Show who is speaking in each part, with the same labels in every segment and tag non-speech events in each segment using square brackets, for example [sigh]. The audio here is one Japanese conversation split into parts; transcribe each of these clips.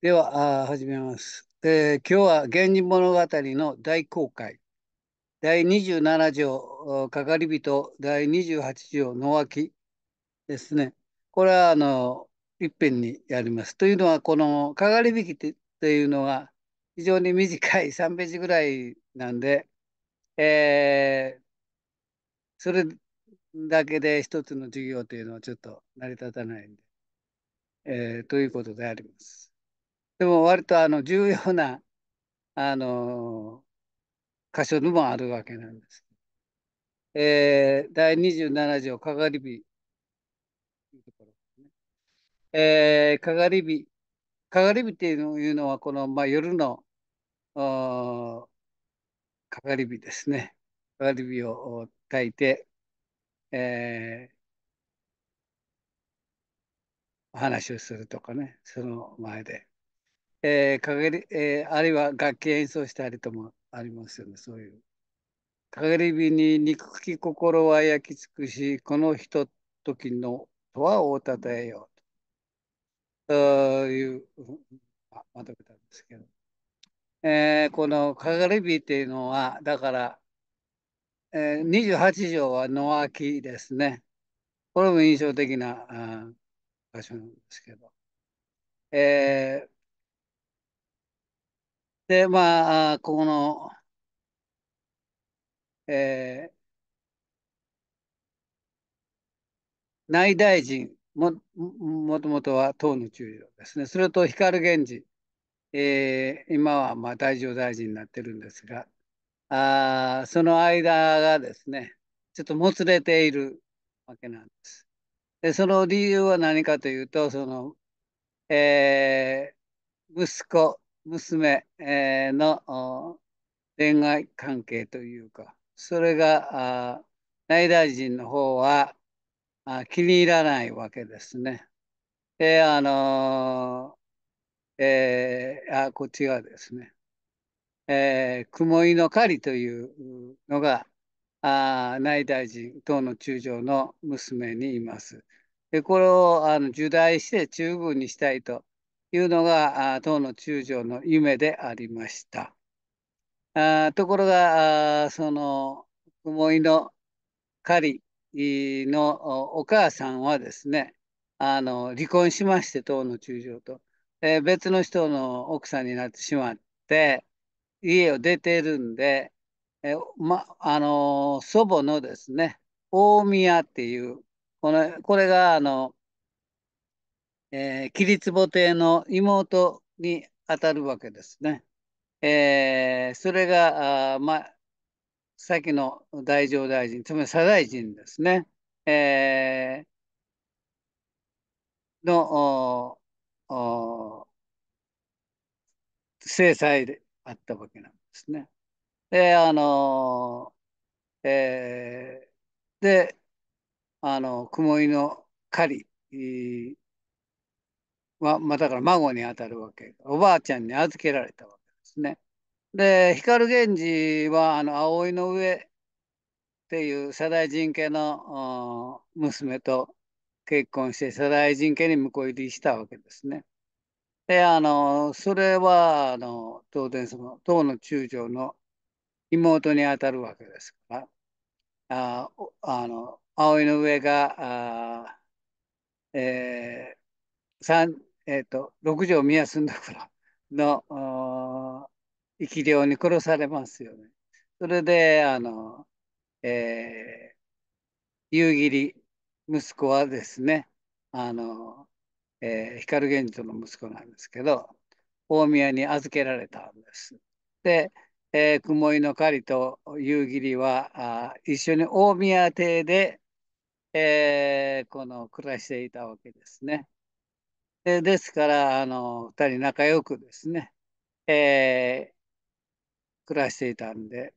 Speaker 1: では、始めます、えー、今日は「源氏物語」の大公開。第27条、かかり人、第28条、の脇ですね。これは、あの、いっぺんにやります。というのは、このかかり引きっていうのは、非常に短い3ページぐらいなんで、えー、それだけで一つの授業というのはちょっと成り立たないんで、えー、ということであります。でも割とあの重要な、あの箇所でもあるわけなんです。えー、第27条、かがり火えー、かがり火。かがり火っていうのは、この、まあ、夜の、かがり火ですね。かがり火を焚いて、えー、お話をするとかね、その前で。えー、かがり、えー、あるいは楽器演奏したりともありますよね、そういう。かがり火に憎き心は焼き尽くし、このひとときのとはをたたえようという、あまとめたんですけど。えー、このかがり火っていうのは、だから、えー、28条は野脇ですね。これも印象的なあ場所なんですけど。えーで、まあ、ここの、えー、内大臣も、もともとは党の中将ですね。それと光源氏、えー、今はまあ大乗大臣になってるんですが、あその間がですね、ちょっともつれているわけなんです。で、その理由は何かというと、その、えー、息子、娘の恋愛関係というか、それが内大臣の方は気に入らないわけですね。で、あのえー、あこっちがですね、えー、雲井の狩りというのがあ内大臣、党の中将の娘にいます。で、これをあの受大して中軍にしたいというのが当の中将の夢でありました。あところがその雲井の狩りのお母さんはですねあの離婚しまして当の中将と、えー、別の人の奥さんになってしまって家を出てるんで、えー、ま、あの祖母のですね大宮っていうこのこれがあのえー、キリツボ帝の妹にあたるわけですね。えー、それがあ、まあ、先の大乗大臣、つまり左大臣ですね、えー、のおお制裁であったわけなんですね。で、あのー、えー、で、あの、雲井の狩りは、まあ、だから孫にあたるわけ。おばあちゃんに預けられたわけですね。で、光源氏は、あの、葵の上っていう左大臣家の娘と結婚して、左大臣家に婿入りしたわけですね。で、あの、それは、あの、当然その、唐の中将の妹にあたるわけですから、ああの、葵の上が、あえー、三えっ、ー、と、六条宮住んだの、生き量に殺されますよね。それで、あの、えー、夕霧、息子はですね、あの、えー、光源氏の息子なんですけど、大宮に預けられたんです。で、えー、雲井の狩りと夕霧はあ一緒に大宮邸で、えー、この暮らしていたわけですね。えですからあの2人仲良くですね、えー、暮らしていたんで、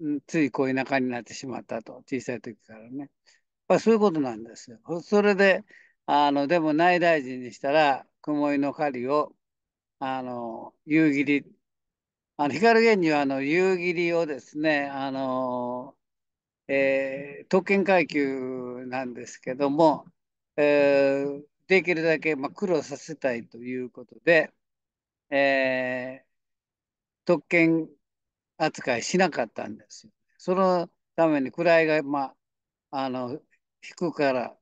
Speaker 1: うん、つい恋仲になってしまったと小さい時からね、まあ、そういうことなんですよ。それであのでも内大臣にしたら雲井の狩りをあの夕霧あの光源氏はあの夕霧をですねあの、えー、特権階級なんですけども、えー、できるだけ、まあ、苦労させたいということで、えー、特権扱いしなかったんですよ。そのために位が、まあ、あの低くから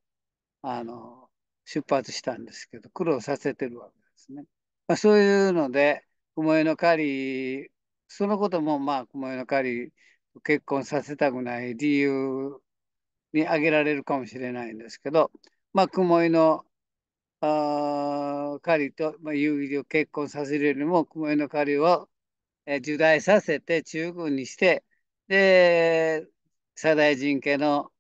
Speaker 1: あの出発したんですけど苦労させてるわけですね。まあ、そういうので雲江の狩りそのこともまあ雲江の狩り結婚させたくない理由に挙げられるかもしれないんですけど、まあ、雲井のあ彼と、まあ、有を結婚させるよりも、雲の彼を、えー、受大させて中国にして、で、左大臣家の、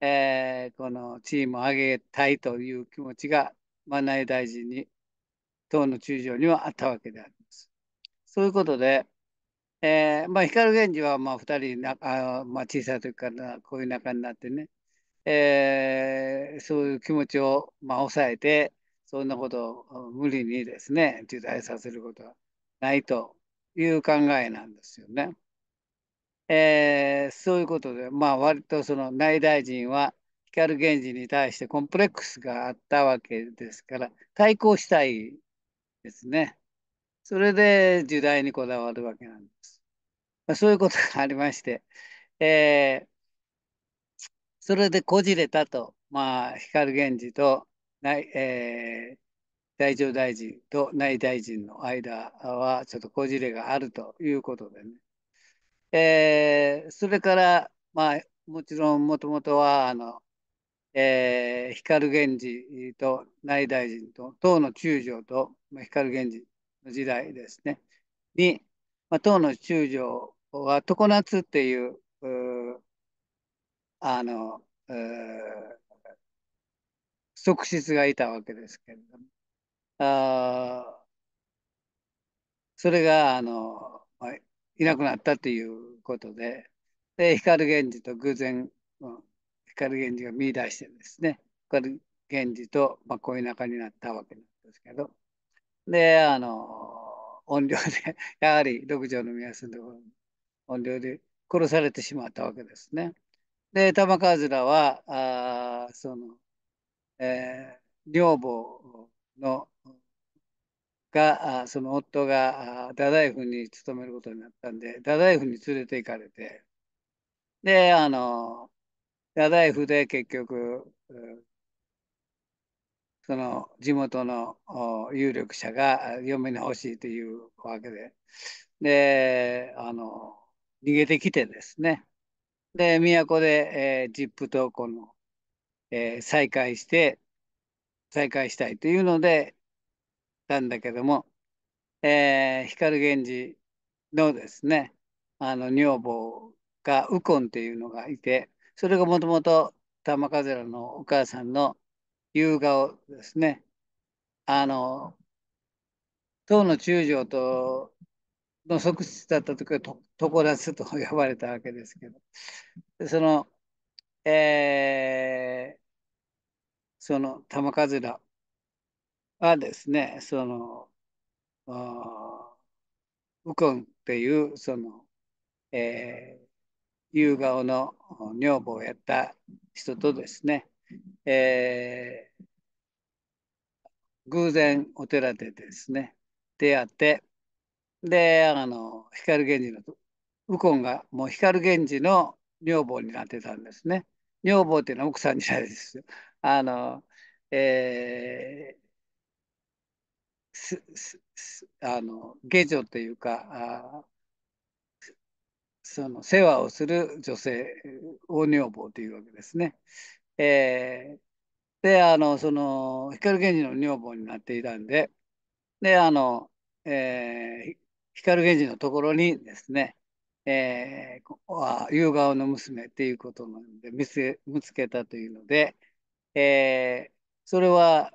Speaker 1: えー、この地位も上げたいという気持ちが、万内大臣に、党の中将にはあったわけであります。そういうことで、えーまあ、光源氏はまあ2人なあ、まあ、小さい時からこういう仲になってね、えー、そういう気持ちを、まあ、抑えて、そんなことを無理にですね、受胎させることはないという考えなんですよね。えー、そういうことで、まあ、割とその内大臣は光源氏に対してコンプレックスがあったわけですから、対抗したいですね。それで時代にこだわるわけなんです。まあ、そういうことがありまして、えー、それでこじれたと、まあ、光源氏と内、えー、大乗大臣と内大臣の間はちょっとこじれがあるということでね。えー、それから、まあ、もちろんもともとはあの、えー、光源氏と内大臣と唐の中将と光源氏の時代ですねに、まあ、唐の中将は常夏っていうあの、側室がいたわけですけれども、あそれが、あの、いなくなったということで、で、光源氏と偶然、光源氏が見出してですね、光源氏と、まあ、恋仲になったわけなんですけど、で、あの、怨霊で、やはり六条の宮住んで、怨霊で殺されてしまったわけですね。で、玉川面は、あその、えー、女房の、が、あその夫が、太宰府に勤めることになったんで、太宰府に連れて行かれて、で、あの、太宰府で結局、その地元の有力者が嫁に欲しいというわけで、で、あの、逃げてきてですね。で、都で、えー、ジップとこの、えー、再会して、再会したいというので、たんだけども、えー、光源氏のですね、あの女房が右近っていうのがいて、それがもともと玉風のお母さんの夕顔ですね。あの、唐の中将との側室だった時はと常夏と呼ばれたわけですけどそのえー、その玉からはですねその右近っていうその、えー、夕顔の女房をやった人とですね、えー、偶然お寺でですね出会ってで、あの、光源氏の、右近がもう光源氏の女房になってたんですね。女房っていうのは奥さんじゃないですよ。あの、えー、すすあの下女というかあその世話をする女性を女房というわけですね。えー、であのその光源氏の女房になっていたんでであの、えー、光源氏のところにですね、えー、夕顔の娘っていうことなんで見つけたというので、えー、それは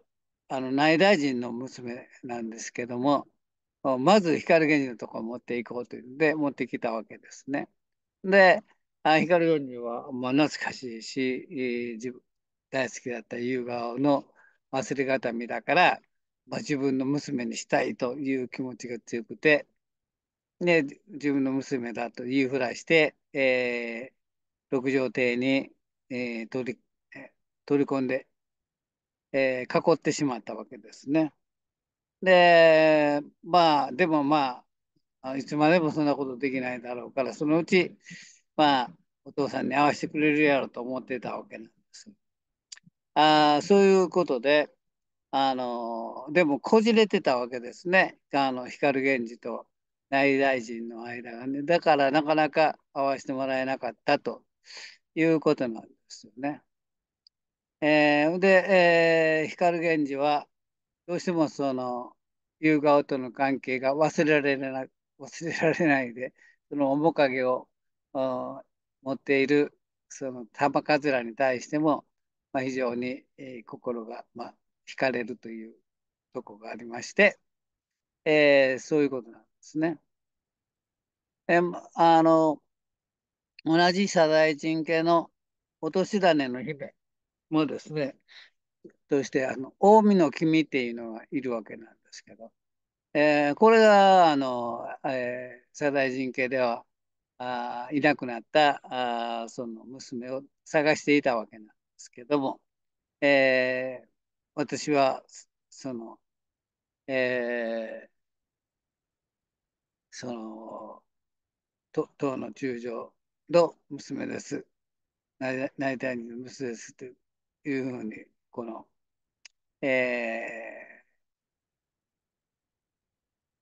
Speaker 1: あの内大臣の娘なんですけどもまず光源氏のところ持っていこうというので持ってきたわけですね。で光源氏は、まあ、懐かしいし、えー、自分大好きだった夕顔の忘れ形見だから、まあ、自分の娘にしたいという気持ちが強くてね、自分の娘だと言いふらして、えー、六条邸に、えー、取り、取り込んで、えー、囲ってしまったわけですね。で、まあ、でもまあ、いつまでもそんなことできないだろうから、そのうち、まあ、お父さんに会わせてくれるやろうと思ってたわけなんです。あそういうことで、あの、でもこじれてたわけですね。あの、光源氏と内大臣の間がね。だからなかなか会わせてもらえなかったということなんですよね。えー、で、えー、光源氏はどうしてもその夕顔との関係が忘れられな忘れられないでその面影を持っているその玉桂に対しても、まあ、非常に、えー、心が、まあ、惹かれるというとこがありまして、えー、そういうことなんです。ですね。えあの同じ謝罪人系の落とし種の姫もですね、としてあの近江の君っていうのがいるわけなんですけど、えー、これがあの、えー、サダイ系ではあいなくなったあその娘を探していたわけなんですけども、えー、私はその、えー、その、党の中将の娘です。内大臣の娘ですというふうに、この、え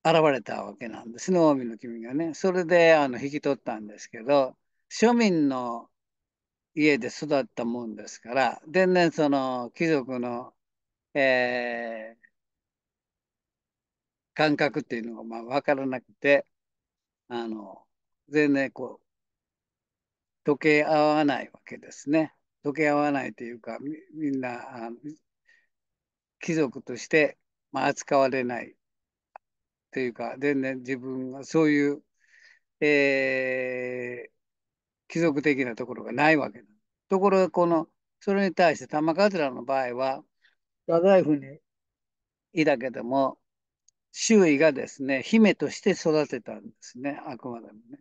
Speaker 1: ー、現れたわけなんです、近江の君がね。それであの引き取ったんですけど、庶民の家で育ったもんですから、全然その貴族の、えー、感覚っていうのがまあ分からなくて、あの、全然こう、溶け合わないわけですね。溶け合わないというか、みみんなあの、貴族として、まあ、扱われないというか、全然自分がそういう、えー、貴族的なところがないわけだ。ところが、この、それに対して玉桂の場合は、太宰府にいたけども、周囲がですね、姫として育てたんですね、あくまでもね。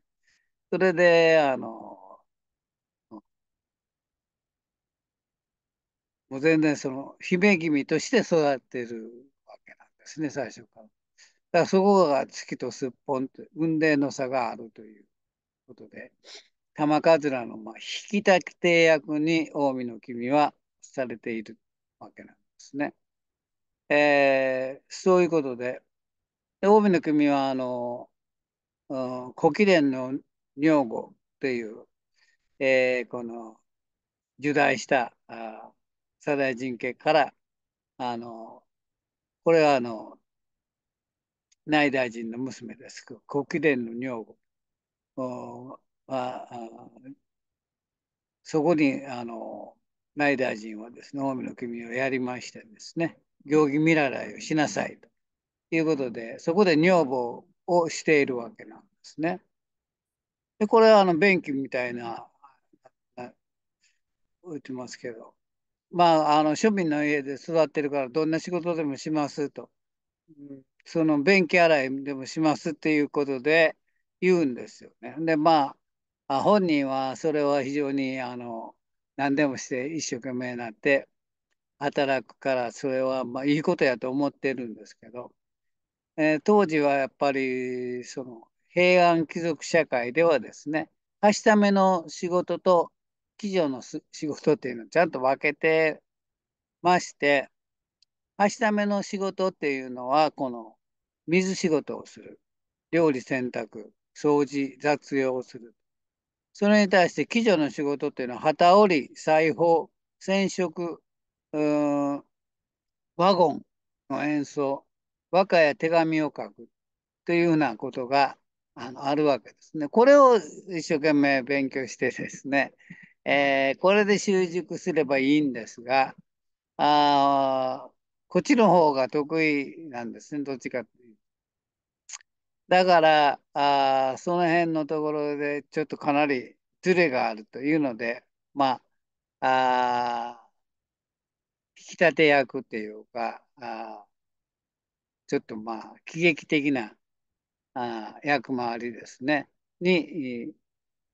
Speaker 1: それで、あの、もう全然その姫君として育てるわけなんですね、最初から。だからそこが月とすっぽんと、雲泥の差があるということで、玉桂のまあ引き立て役に近江の君はされているわけなんですね。えー、そういうことで、で、近江の国は、あの、うん、古貴殿の女房という、えー、この、受胎したあ左大臣家から、あの、これはあの、内大臣の娘です。古貴殿の女房は、そこに、あの、内大臣はですね、近江の国をやりましてですね、行儀見習いをしなさいと。いうことで、そこで女房をしているわけなんですね。で、これはあの便器みたいな、打ってますけど、まあ、あの庶民の家で育ってるから、どんな仕事でもしますと、うん、その便器洗いでもしますっていうことで言うんですよね。で、まあ、本人はそれは非常にあの何でもして一生懸命になって働くから、それはまあいいことやと思ってるんですけど、えー、当時はやっぱりその平安貴族社会ではですね明しための仕事と貴女の仕事っていうのをちゃんと分けてまして明しための仕事っていうのはこの水仕事をする料理洗濯掃除雑用をするそれに対して貴女の仕事っていうのは旗織り裁縫染色うんワゴンの演奏和歌や手紙を書くというようなことがあのあるわけですね。これを一生懸命勉強してですね、えー、これで習熟すればいいんですが、あこっちの方が得意なんですね、どっちかというと。だから、あその辺のところでちょっとかなりズレがあるというので、まあ、あ引き立て役というか、あちょっとまあ喜劇的なあ役回りですねに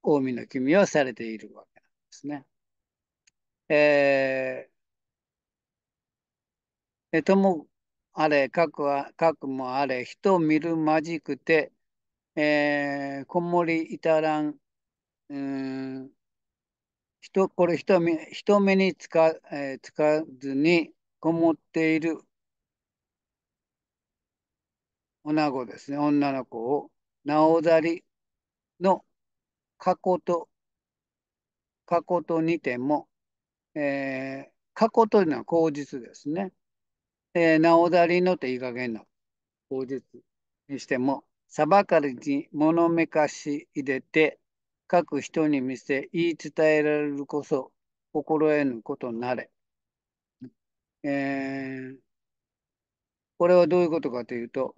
Speaker 1: 近江の君をされているわけなんですね。えー、ともあれ、かくは、かくもあれ、人を見るまじくて、えー、こもり至らん、うん、人、これ人目、人目につか、えー、つかずにこもっている女子ですね、女の子を、なおざりの過去と、過去とにても、えー、過去というのは口実ですね。えー、なおざりのっていい加減な口実にしても、さばかりに物めかし入れて、各人に見せ、言い伝えられるこそ、心得ぬことなれ。えー、これはどういうことかというと、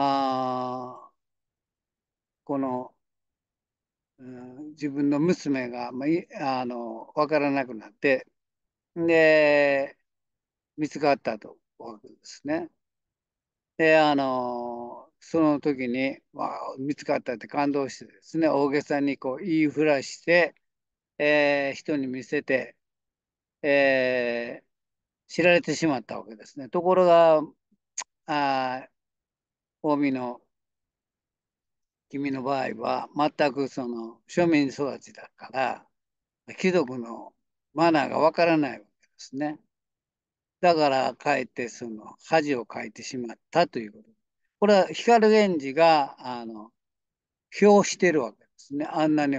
Speaker 1: あこの、うん、自分の娘が、まあ、あの分からなくなってで見つかったとわけですね。であのその時に、まあ、見つかったって感動してですね大げさにこう言いふらして、えー、人に見せて、えー、知られてしまったわけですね。ところがあ近江の君の場合は全くその庶民育ちだから貴族のマナーがわからないわけですね。だからかえってその恥をかいてしまったということ。これは光源氏があの表してるわけですね。あんなに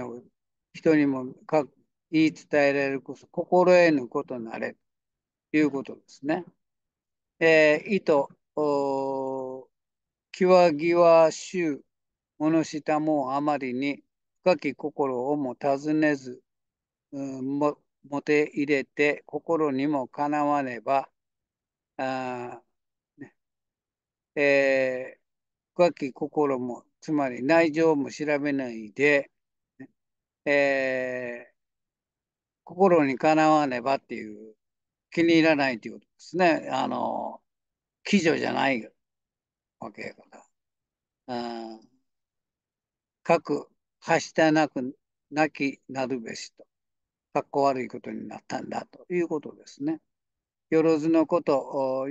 Speaker 1: 人にもか言い伝えられるこそ心得ぬことなれということですね。えー、意図際際し、物下もあまりに深き心をも尋ねず、ももて入れて心にもかなわねば、あねえー、深き心も、つまり内情も調べないで、えー、心にかなわねばっていう、気に入らないということですね。あの、気女じゃないわけやから。く、はしたなく、なきなるべしと、かっこ悪いことになったんだということですね。よろずのこと、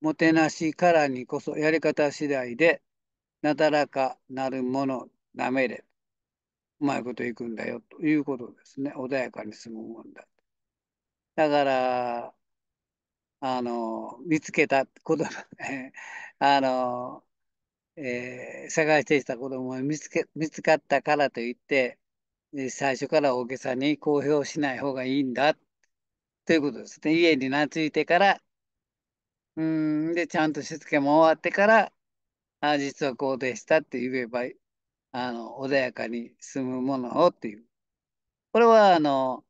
Speaker 1: もてなしからにこそやり方次第で、なだらかなるものなめれ。うまいこといくんだよということですね。穏やかに済むもんだ。だから、あの見つけた子供 [laughs] あの、えー、探していた子供が見つけ見つかったからといって最初から大げさに公表しない方がいいんだということですね家に懐いてからうんでちゃんとしつけも終わってからあ実はこうでしたって言えばあの穏やかに済むものをっていうこれはあの、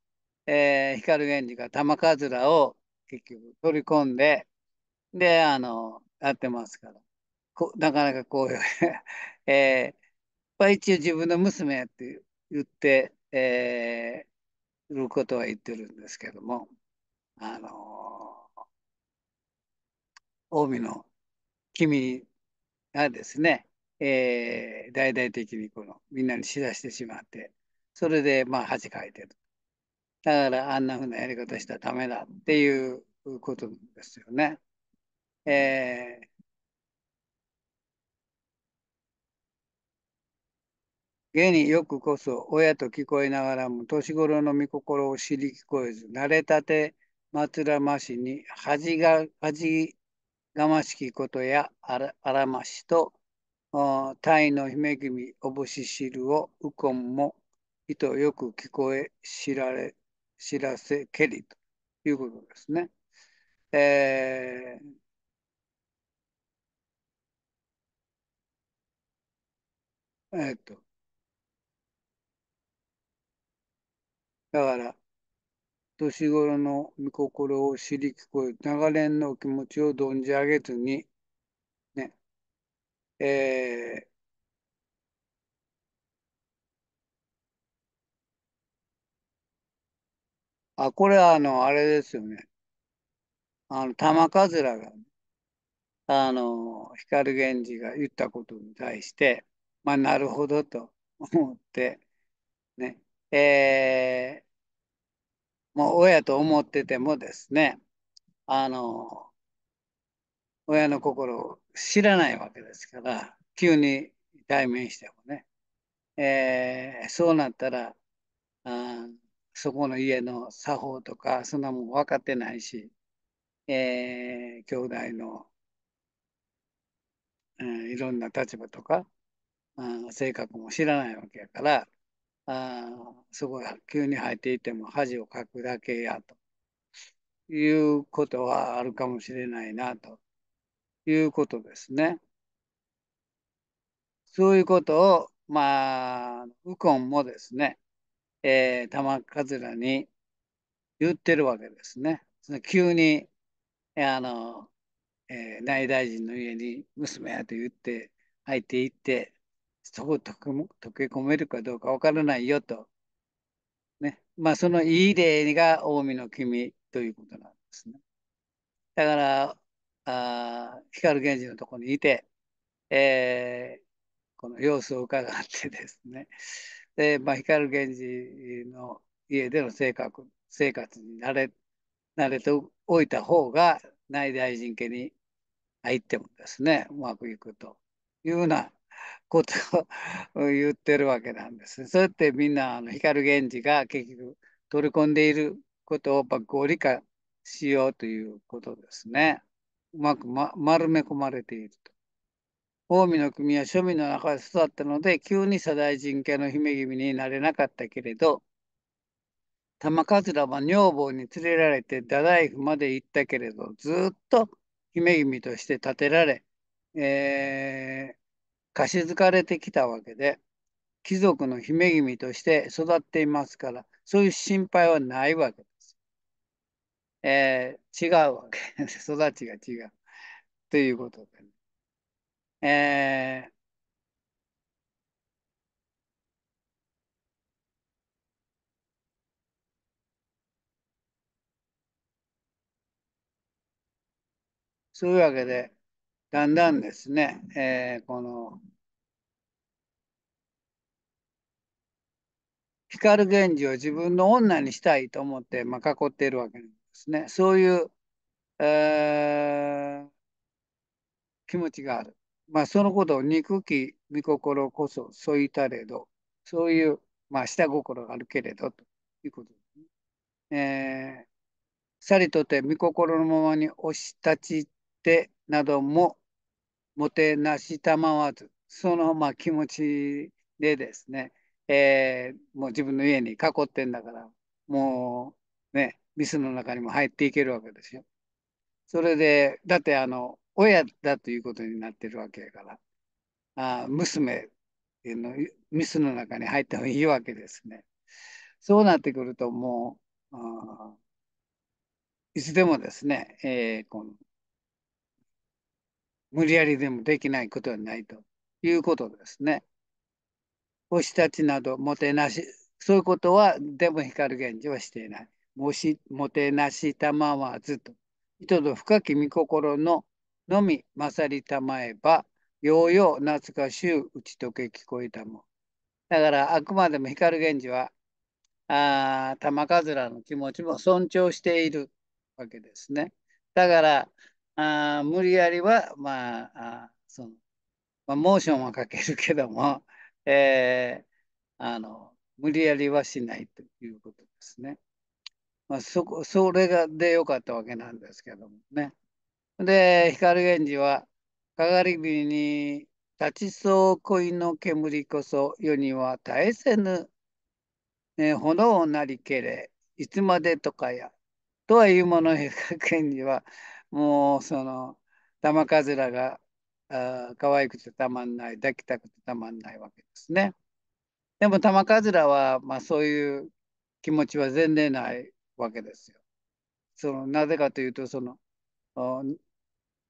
Speaker 1: えー、光源氏が玉かずらを結局取り込んで、で、あの、やってますから。こなかなかこういう [laughs] えー、まあ、一応自分の娘って言って、えー、ることは言ってるんですけども、あのー、江の君がですね、えー、大々的にこのみんなに知らしてしまって、それでまあ恥かいてる。だからあんなふうなやり方したらダメだっていうことですよね。えー、によくこそ親と聞こえながらも年頃の御心を知り聞こえず慣れたて松らましに恥が恥がましきことやあらあらましとタイの姫君おぼし汁をうこんも意図よく聞こえ知られ知らせけりということですね。えー、えっと。だから、年頃の御心を知り聞こえ、長年の気持ちを存じ上げずに、ね、えあ、これはあの、あれですよね。あの、玉らが、あの、光源氏が言ったことに対して、まあ、なるほどと思って、ね、えー、もう親と思っててもですね、あの、親の心を
Speaker 2: 知らないわ
Speaker 1: けですから、急に対面してもね、えー、そうなったら、あそこの家の作法とか、そんなもん分かってないし、えー、兄弟の、うん、いろんな立場とか、うん、性格も知らないわけやから、あそこが急に入っていても恥をかくだけやと。いうことはあるかもしれないなということですね。そういうことを、まあ、ウコンもですね、えー、玉らに言ってるわけですね。その急に、あの、えー、内大臣の家に娘やと言って入っていって、そこを溶け込めるかどうかわからないよと。ね。まあ、そのいい例が近江の君ということなんですね。だから、あ光源氏のとこにいて、えー、この様子を伺ってですね、で、まあ、光源氏の家での生活生活に慣れ慣れておいた方が内大臣家に入ってもですねうまくいくというようなことを [laughs] 言ってるわけなんです。そうやってみんなあの光源氏が結局取り込んでいることをご理解しようということですね。うまく、ま、丸め込まれていると。近江の組は庶民の中で育ったので、急に左大臣系の姫君になれなかったけれど、玉桂は女房に連れられて太宰府まで行ったけれど、ずっと姫君として建てられ、えー、貸し付かれてきたわけで、貴族の姫君として育っていますから、そういう心配はないわけです。えー、違うわけ。[laughs] 育ちが違う。ということでえー、そういうわけで、だんだんですね、えー、この、光源氏を自分の女にしたいと思って、まあ、囲っているわけなんですね。そういう、えー、気持ちがある。まあ、そのことを憎き御心こそそういたれど、そういう、まあ、下心があるけれどということですね。えー、さりとて御心のままに押し立ちてなどももてなしたまわず、そのまあ気持ちでですね、えー、もう自分の家に囲ってんだから、もうね、ミスの中にも入っていけるわけですよ。それで、だってあの、親だということになってるわけやから、あ娘の、ミスの中に入った方がいいわけですね。そうなってくるともう、いつでもですね、えー、この無理やりでもできないことはないということですね。推したちなどもてなし、そういうことはでも光源氏はしていない。もしもてなしたまわずと。人と深き御心ののみ勝りたまえば、ようよう懐かしゅう打ち解け聞こえたも。だからあくまでも光源氏は、あ玉数らの気持ちも尊重しているわけですね。だから、あ無理やりは、まあ、あその、まあ、モーションはかけるけども、えー、あの、無理やりはしないということですね。まあ、そこ、それがでよかったわけなんですけどもね。で、光源氏は、かがり火に立ちそう恋の煙こそ世には絶えせぬ、えー、炎なりけれ、いつまでとかや。とはいうもの、光源氏は、もうその、玉かずらがあ可愛くてたまんない、抱きたくてたまんないわけですね。でも玉かずらは、まあ、そういう気持ちは全然ないわけですよ。そのなぜかというとその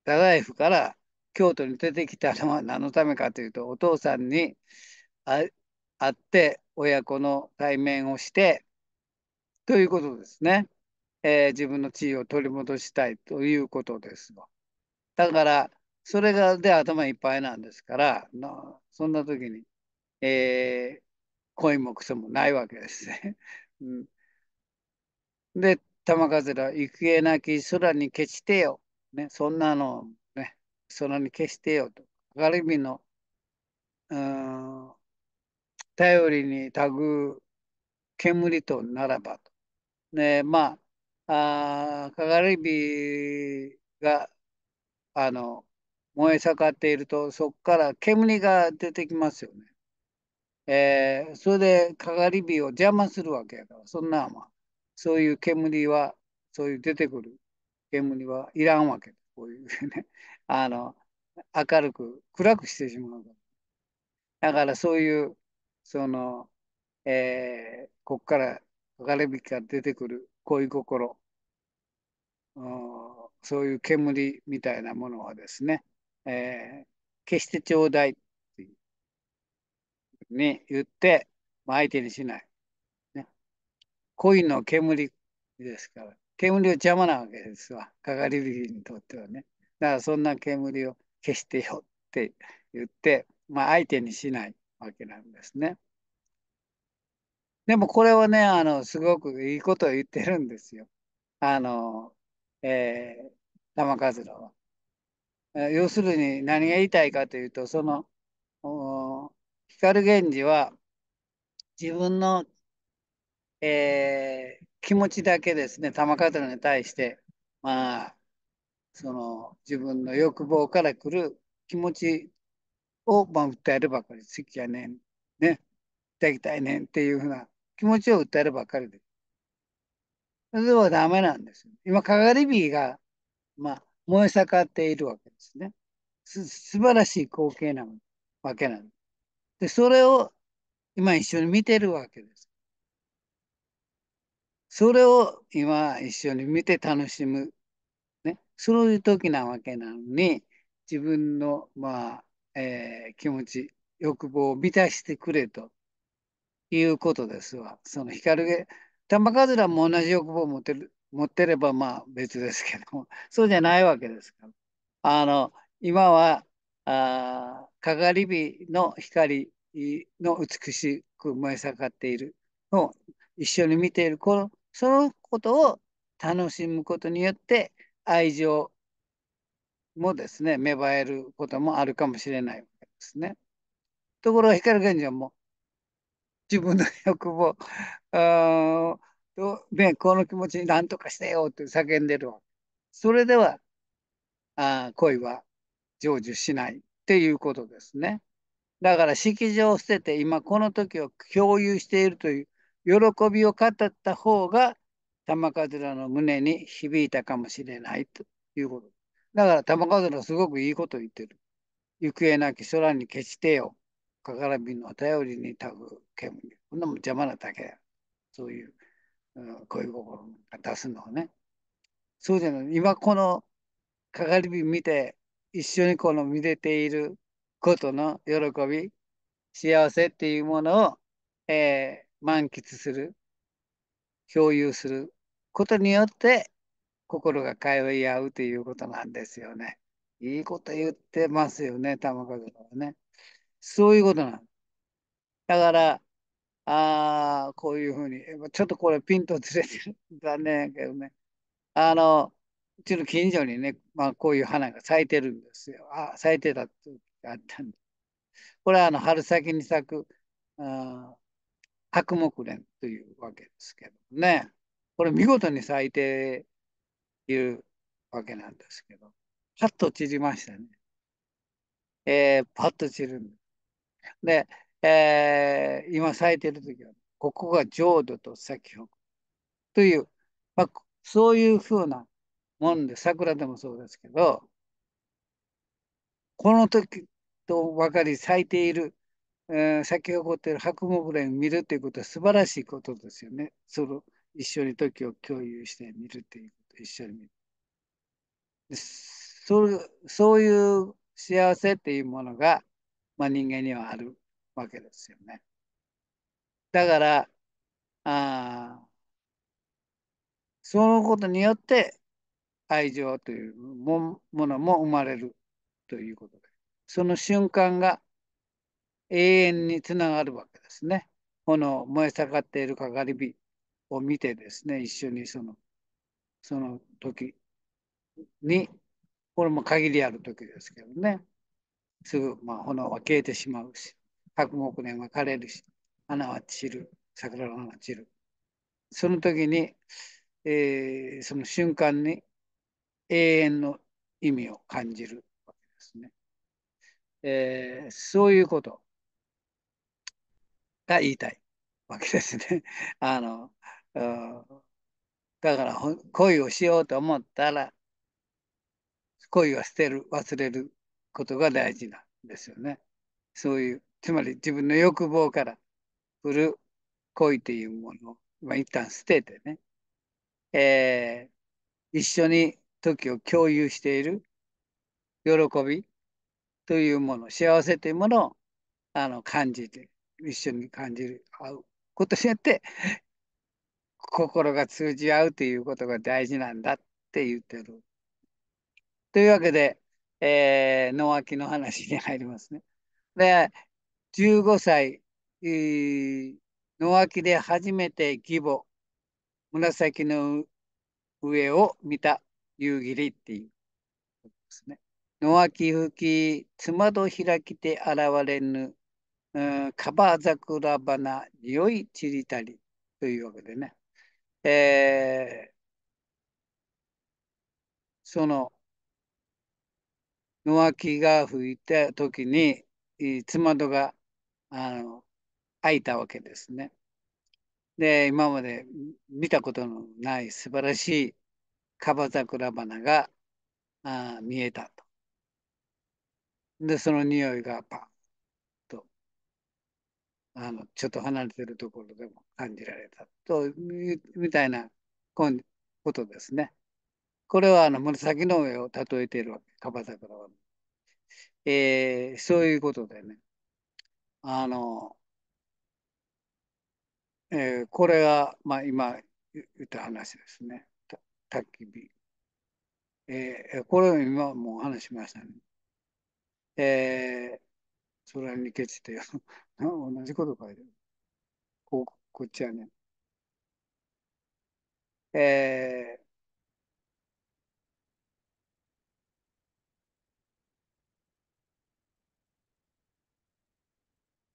Speaker 1: 長井府から京都に出てきたのは何のためかというとお父さんに会って親子の対面をしてということですね、えー、自分の地位を取り戻したいということですだからそれがで頭いっぱいなんですからそんな時に、えー、恋もクソもないわけですね。[laughs] うん、で玉風は行くえなき空に消してよね、そんなの、ね、そのに消してよと。明るみの、うん、頼りにたぐ煙とならばと。ね、まあ、あり火が、あの、燃え盛っていると、そこから煙が出てきますよね。えー、それでり火を邪魔するわけやから、そんな、まあ、そういう煙は、そういう出てくる煙はいらんわけ。こういうね、[laughs] あの、明るく、暗くしてしまうから。だからそういう、その、えー、ここからかれびから出てくる恋心、そういう煙みたいなものはですね、えー、消してちょうだいって言って、ま相手にしない、ね。恋の煙ですから。煙を邪魔なわけですわ。かがり火にとってはね。だからそんな煙を消してよって言って、まあ、相手にしないわけなんですね。でもこれはね、あの、すごくいいことを言ってるんですよ。あの、えー、玉数郎は。要するに何が言いたいかというと、その、光源氏は自分の、えー、気持ちだけですね、玉刀に対して、まあ、その自分の欲望から来る気持ちを、まあ、訴えるばかり、好きやねん、ね、抱きたいねんっていうふうな気持ちを訴えるばかりで。それはダメなんです。今、かがり火が、まあ、燃え盛っているわけですね。す素晴らしい光景なわけなんです。で、それを今一緒に見てるわけです。それを今一緒に見て楽しむ、ね、そういう時なわけなのに自分の、まあえー、気持ち欲望を満たしてくれということですわ。その光が玉カズラも同じ欲望を持ってる持ってればまあ別ですけどもそうじゃないわけですからあの今はあかがり火の光の美しく燃え盛っているのを一緒に見ているこのそのことを楽しむことによって愛情もですね芽生えることもあるかもしれないわけですね。ところが光源氏はもう自分の欲望あと、ね、この気持ちに何とかしてよって叫んでるわけ。それではあ恋は成就しないっていうことですね。だから式場を捨てて今この時を共有しているという喜びを語った方が玉飾の胸に響いたかもしれないということ。だから玉飾すごくいいこと言ってる。行方なき空に消してよ。かからびの頼りにたぐ煙。こんなもん邪魔なだけそういう、うん、恋心を出すのはね。そうじゃない。今このかがり火見て、一緒にこの見れていることの喜び、幸せっていうものを、えー満喫する、共有することによって、心が通い合うということなんですよね。いいこと言ってますよね、玉川さんはね。そういうことなんだから、ああ、こういうふうに、ちょっとこれピンとずれてる。残念やけどね。あの、うちの近所にね、まあ、こういう花が咲いてるんですよ。あ、咲いてたっがあったんで。これはあの春先に咲く、白木蓮というわけですけどね。これ見事に咲いているわけなんですけど、パッと散りましたね。えー、パッと散るんで。で、えー、今咲いている時は、ここが浄土と赤北という、まあ、そういうふうなもんで、桜でもそうですけど、この時とばかり咲いているえー、咲き誇っている白モ蓮を見るということは素晴らしいことですよね。その一緒に時を共有して見るということ一緒に見るそ。そういう幸せっていうものが、まあ、人間にはあるわけですよね。だからあそのことによって愛情というものも生まれるということでその瞬間が永遠につながるわけですね。炎、燃え盛っているかがり火を見てですね、一緒にその、その時に、これも限りある時ですけどね、すぐ、まあ、炎は消えてしまうし、白木年は枯れるし、花は散る、桜の花は散る。その時に、えー、その瞬間に永遠の意味を感じるわけですね。えー、そういうこと。が言いたいわけですね。[laughs] あの、だから恋をしようと思ったら恋は捨てる忘れることが大事なんですよね。そういうつまり自分の欲望から振る恋というものを、まあ、一旦捨ててね、えー、一緒に時を共有している喜びというもの幸せというものをあの感じて一緒に感じる合うことによって心が通じ合うということが大事なんだって言ってる。というわけで、えー、脳きの話に入りますね。で15歳、えー、で初めて義母紫の上を見た夕霧っていうことですね。野脇吹き、妻戸開きて現れぬカバ桜花匂い散りたりというわけでね、えー、その野脇が吹いた時につまどがあの開いたわけですね。で今まで見たことのない素晴らしいカバ桜花があ見えたと。でその匂いがパあのちょっと離れてるところでも感じられたとみたいなことですね。これはあの紫の上を例えているわけ、カバザクラは。えー、そういうことでね、あの、えー、これが、まあ、今言った話ですね。焚き火。えー、これを今もう話しましたね。えー、れにケチて同じこと書いてる。こう、こっちはね。
Speaker 2: え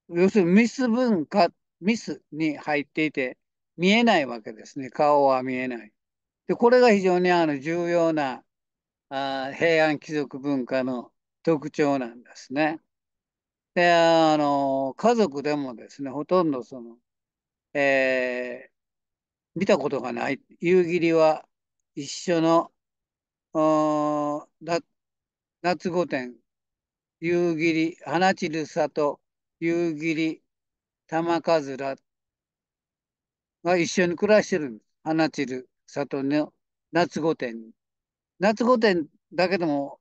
Speaker 1: ー、要するにミス文化、ミスに入っていて、見えないわけですね。顔は見えない。で、これが非常にあの重要なあ平安貴族文化の特徴なんですね。で、あの、家族でもですね、ほとんどその、えー、見たことがない、夕霧は一緒の、だ夏御殿、夕霧、花散る里、夕霧、玉かずらが一緒に暮らしてるんです。花散る里の夏御殿。夏御殿だけでも、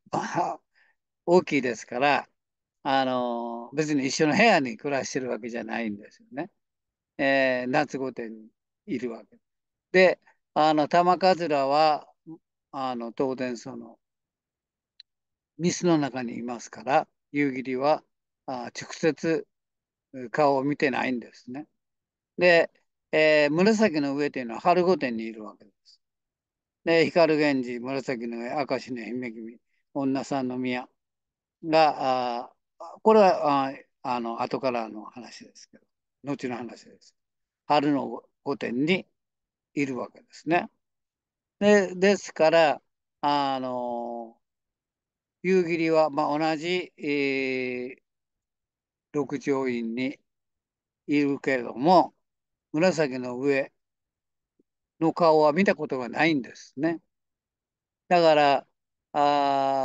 Speaker 1: 大きいですから、あの、別に一緒の部屋に暮らしてるわけじゃないんですよね。えー、夏御殿にいるわけで。あの、玉桂は、あの、当然その、水の中にいますから、夕霧は、あ直接顔を見てないんですね。で、えー、紫の上というのは春御殿にいるわけです。で、光源氏、紫の上、明石の姫君、女さんの宮が、あこれはああの後からの話ですけど、後の話です。春の御殿にいるわけですね。でですから、あの夕霧は、まあ、同じ、えー、六条院にいるけれども、紫の上の顔は見たことがないんですね。だから、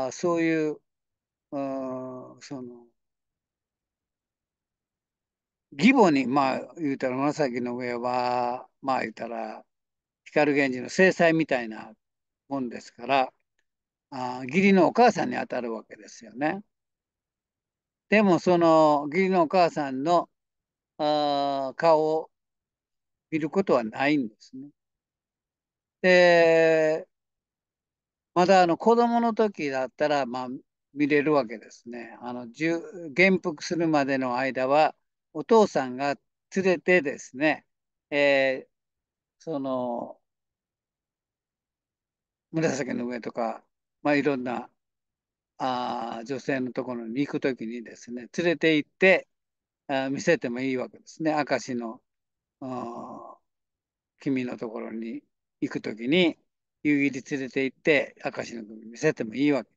Speaker 1: あそういう、うその、義母に、まあ、言うたら、紫の上は、まあ、言うたら、光源氏の制裁みたいなもんですから、あ義理のお母さんにあたるわけですよね。でも、その義理のお母さんのあ顔を見ることはないんですね。で、まだあの子供の時だったら、まあ、見れるわけですね。あの元服するまでの間は、お父さんが連れてですね、えー、その、紫の上とか、まあ、いろんなあ女性のところに行くときにですね、連れて行ってあ見せてもいいわけですね。明石の君のところに行くときに、夕霧連れて行って、明石の君見せてもいいわけ。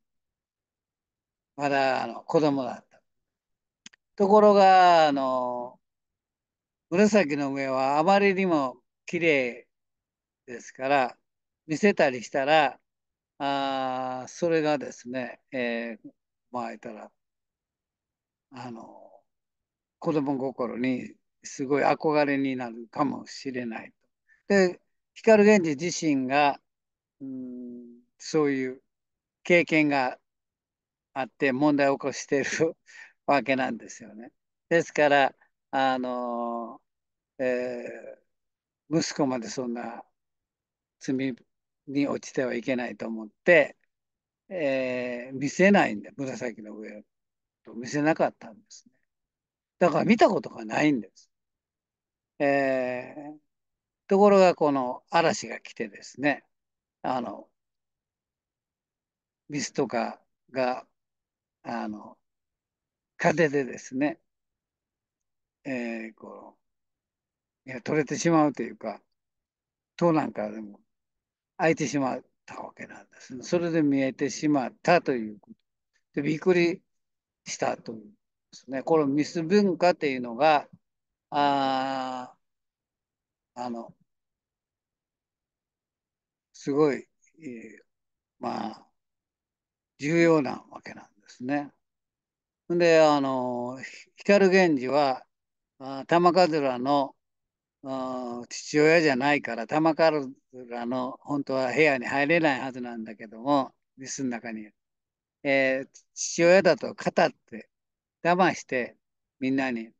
Speaker 1: まだあの子供だ。ところが、あの、紫の上はあまりにも綺麗ですから、見せたりしたら、あそれがですね、えー、まあ言ったら、あの、子供心にすごい憧れになるかもしれない。と。で、光源氏自身が、うん、そういう経験があって問題を起こしているわけなんですよね。ですから、あの、えー、息子までそんな罪に落ちてはいけないと思って、えー、見せないんで、紫の上と見せなかったんですね。だから見たことがないんです。えー、ところがこの嵐が来てですね、あの、水とかが、あの、風でですね、えー、こう、いや、取れてしまうというか、塔なんかでも開いてしまったわけなんです、ね。それで見えてしまったということ。で、びっくりしたというですね。このミス文化っていうのが、ああの、すごい、えー、まあ、重要なわけなんですね。で、あの、光源氏は、あ玉桂の父親じゃないから、玉桂の本当は部屋に入れないはずなんだけども、リスの中に。えー、父親だと語って、騙して、みんなに。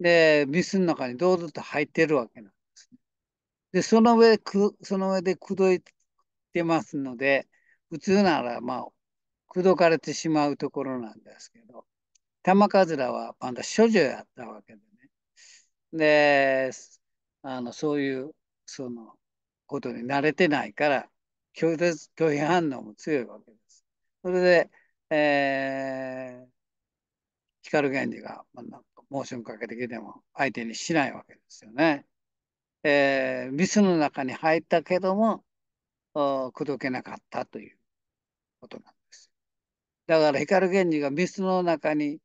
Speaker 1: で、ミスの中に堂々と入ってるわけなんですね。で、その上く、その上で口説いてますので、普通なら、まあ、口説かれてしまうところなんですけど、玉かはまだ処女やったわけでね。で、あの、そういう、その、ことに慣れてないから、拒絶拒否反応も強いわけです。それで、えー、光源氏が、まなんかモーションかけてきても相手にしないわけですよね。えー、ミスの中に入ったけども、口説けなかったということなんです。だから光源氏がミスの中に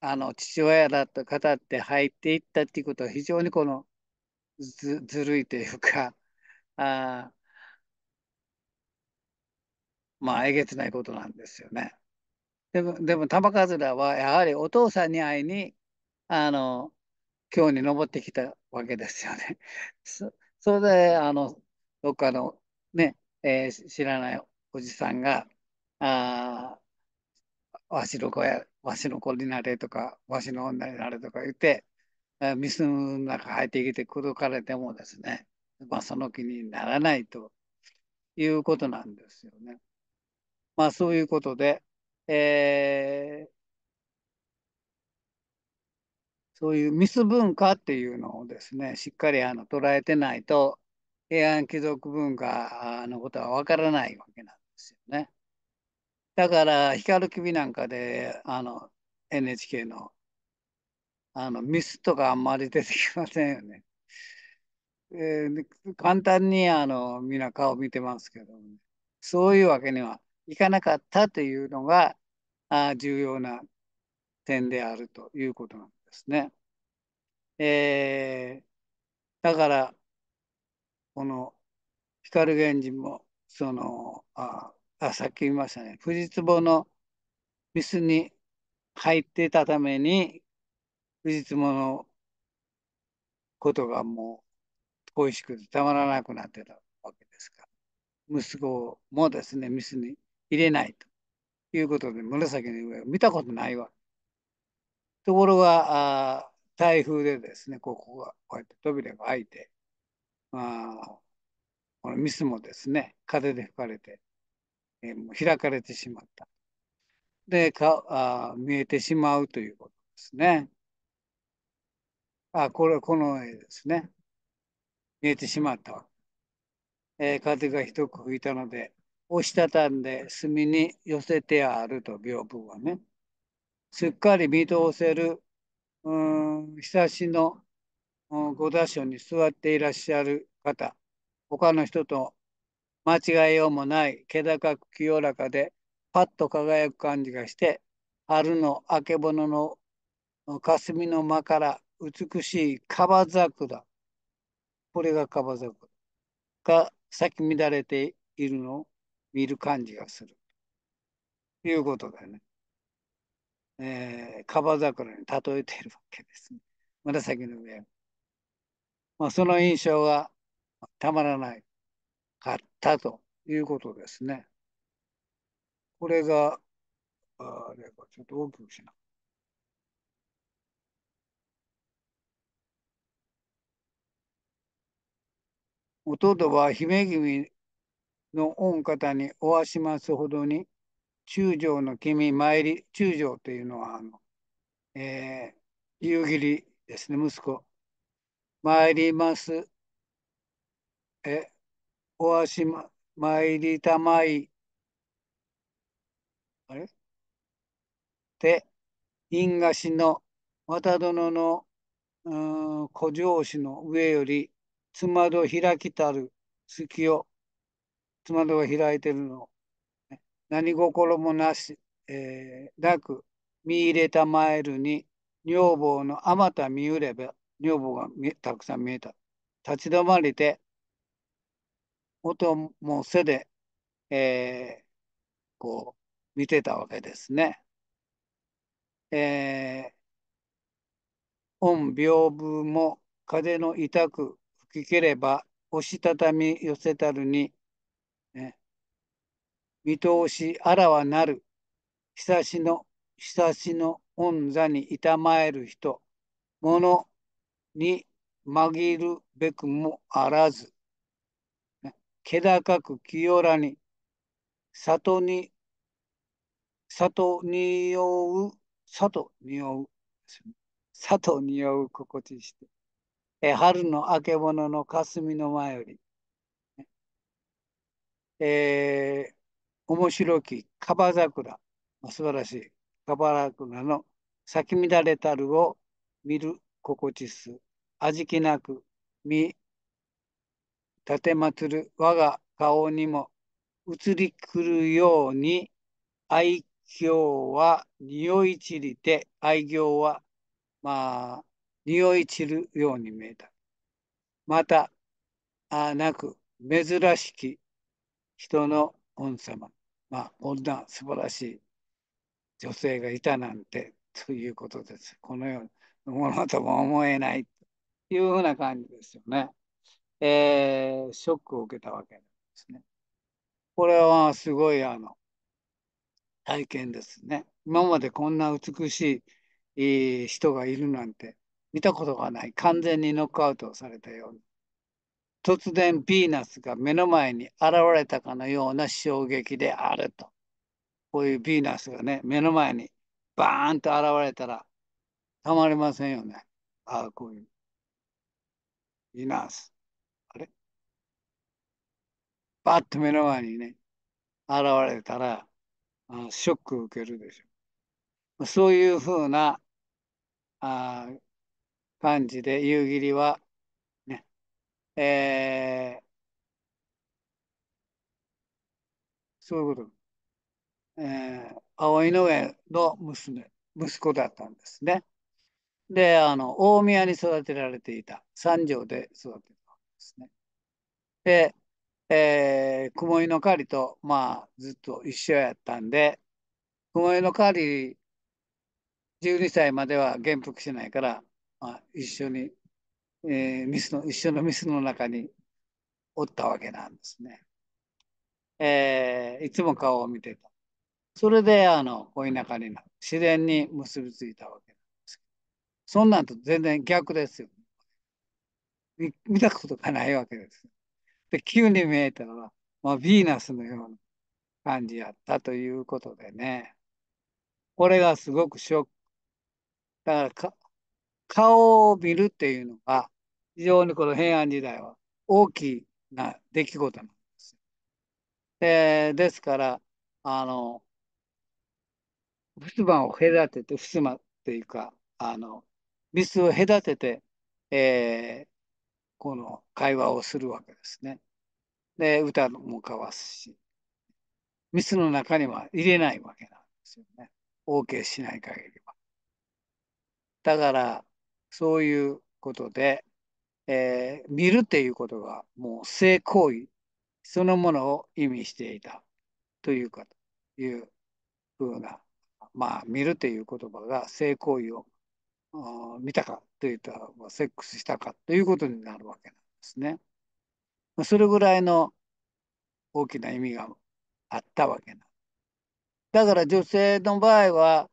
Speaker 1: あの父親だと語って入っていったっていうことは非常にこのずずるいというか [laughs] あまあえげつないことなんですよね。でもでも玉数らはやはりお父さんに会いにあの京に登ってきたわけですよね。[laughs] そそれであのどっかのね、えー、知らないおじさんがああわしの子やわしの子になれとか、わしの女になれとか言って、スの中入ってきて口説かれてもですね、まあ、その気にならないということなんですよね。まあそういうことで、えー、そういうミス文化っていうのをですね、しっかりあの捉えてないと、平安貴族文化のことはわからないわけなんですよね。だから、光る首なんかで、あの、NHK の、あの、ミスとかあんまり出てきませんよね。えー、簡単に、あの、みんな顔見てますけど、ね、そういうわけにはいかなかったというのが、あ重要な点であるということなんですね。えー、だから、この光源氏も、その、ああ、さっき言いましたね。藤壺のミスに入っていたために、藤壺のことがもう恋しくてたまらなくなってたわけですから、息子もですね、ミスに入れないということで、紫の上を見たことないわけ。ところが、あ台風でですね、ここがこうやって扉が開いて、まあ、このミスもですね、風で吹かれて、えー、開かれてしまった。でかあ、見えてしまうということですね。あ、これ、この絵ですね。見えてしまったわえー、風がひどく吹いたので、押したたんで墨に寄せてあると、屏風はね。すっかり見通せる、うん、日差しの、うん、打所に座っていらっしゃる方、他の人と間違いようもない気高く清らかでパッと輝く感じがして春のあけぼのの霞の間から美しいカバ桜これがカバ桜が咲き乱れているのを見る感じがするということだよね。えー、カバ桜に例えているわけですね。紫の上。まあ、その印象がたまらない。あったということですね。これが、あれがちょっと大きくしな。弟は姫君の御方におわしますほどに、中将の君参り、中将というのは、あの、えー、夕霧ですね、息子。参ります。え、おわしま、いりたまい、あれで、因果師の、綿殿の、うん、古城市の上より、つまど開きたる隙を、つまどが開いてるの、何心もなし、えー、なく、見入れたまえるに、女房のあまた見うれば、女房がたくさん見えた。立ち止まりて、音もう背で、えー、こう見てたわけですね。えー、御屏風も風の痛く吹きければ押したたみ寄せたるに、ね、見通しあらわなる久しの久しの御座に痛まえる人物に紛るべくもあらず気高く清らに、里に、里におう、里におう、里におう心地して、え春の曙けぼのの霞の前より、えー、面白きカバ桜、素晴らしいカバ桜の咲き乱れたるを見る心地す、味気なく見立てまつる我が顔にも移りくるように愛嬌は匂い散りて愛行はまあ匂い散るように見えた。またあなく珍しき人の御様まあ女素晴らしい女性がいたなんてということです。このようなものとも思えないというふうな感じですよね。えー、ショックを受けたわけなんですね。これはすごいあの体験ですね。今までこんな美しい人がいるなんて見たことがない完全にノックアウトされたように突然ヴィーナスが目の前に現れたかのような衝撃であるとこういうヴィーナスがね目の前にバーンと現れたらたまりませんよねああこういうヴィーナスバッと目の前にね、現れたら、あショックを受けるでしょう。そういうふうなあ感じで夕霧は、ね、えー、そういうこと。えー、葵の上の娘、息子だったんですね。で、あの、大宮に育てられていた、三条で育てたんですね。で、えー、雲井の狩りと、まあ、ずっと一緒やったんで、雲井の狩り、12歳までは元服しないから、まあ、一緒に、えー、ミスの、一緒のミスの中におったわけなんですね。えー、いつも顔を見てた。それで、あの、恋仲になる。自然に結びついたわけなんですそんなんと全然逆ですよ。見たことがないわけです。で、急に見えたのは、まあ、ヴィーナスのような感じやったということでね。これがすごくショック。だからか、顔を見るっていうのが、非常にこの平安時代は大きな出来事なんです。でですから、あの、襖を隔てて、襖っていうか、あの、スを隔てて、えこの会話をするわけですね。で、歌も交わすし、密の中には入れないわけなんですよね。OK しない限りは。だから、そういうことで、えー、見るっていうことがもう性行為そのものを意味していたというかというふうな、まあ、見るという言葉が性行為を見たかというと、セックスしたかということになるわけなんですね。それぐらいの大きな意味があったわけなだから女性の場合は、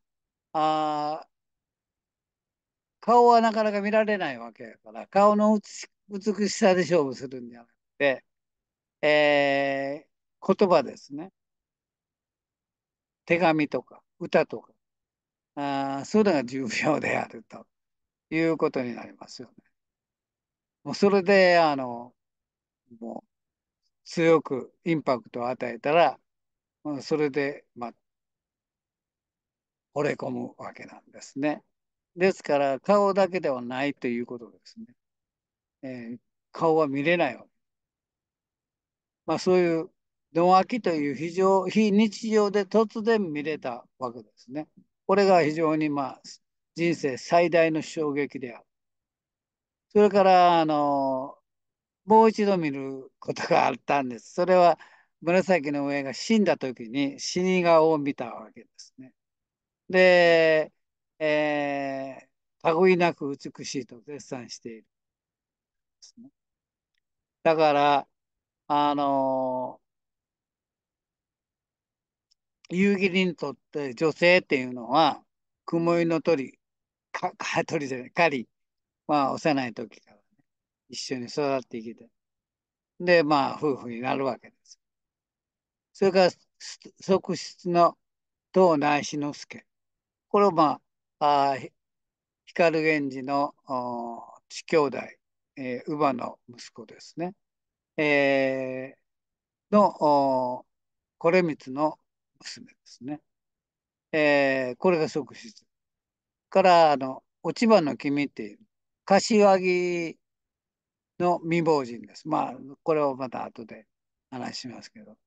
Speaker 1: あ顔はなかなか見られないわけだから、顔の美しさで勝負するんじゃなくて、えー、言葉ですね。手紙とか歌とかあそれが重病であるということになりますよね。もうそれで、あの、もう強くインパクトを与えたら、それで、まあ、惚れ込むわけなんですね。ですから、顔だけではないということですね。えー、顔は見れないわけ。まあ、そういう、ドンきという非常、非日常で突然見れたわけですね。これが非常に、まあ、人生最大の衝撃である。それから、あの、もう一度見ることがあったんです。それは、紫の上が死んだ時に死顔を見たわけですね。で、えー、類なく美しいと絶賛している、ね、だから、あの夕霧にとって女性っていうのは雲いの鳥か [laughs] 鳥じゃない狩りまあ幼い時からね一緒に育ってきてでまあ夫婦になるわけです。それから側室の藤内志之助これはまああ光源氏の父兄弟、えー、乳母の息子ですね。えー、のこれ光の娘ですね。えー、これが側室。からあの落ち葉の君っていう柏木の未亡人です。まあこれをまた後で話しますけど。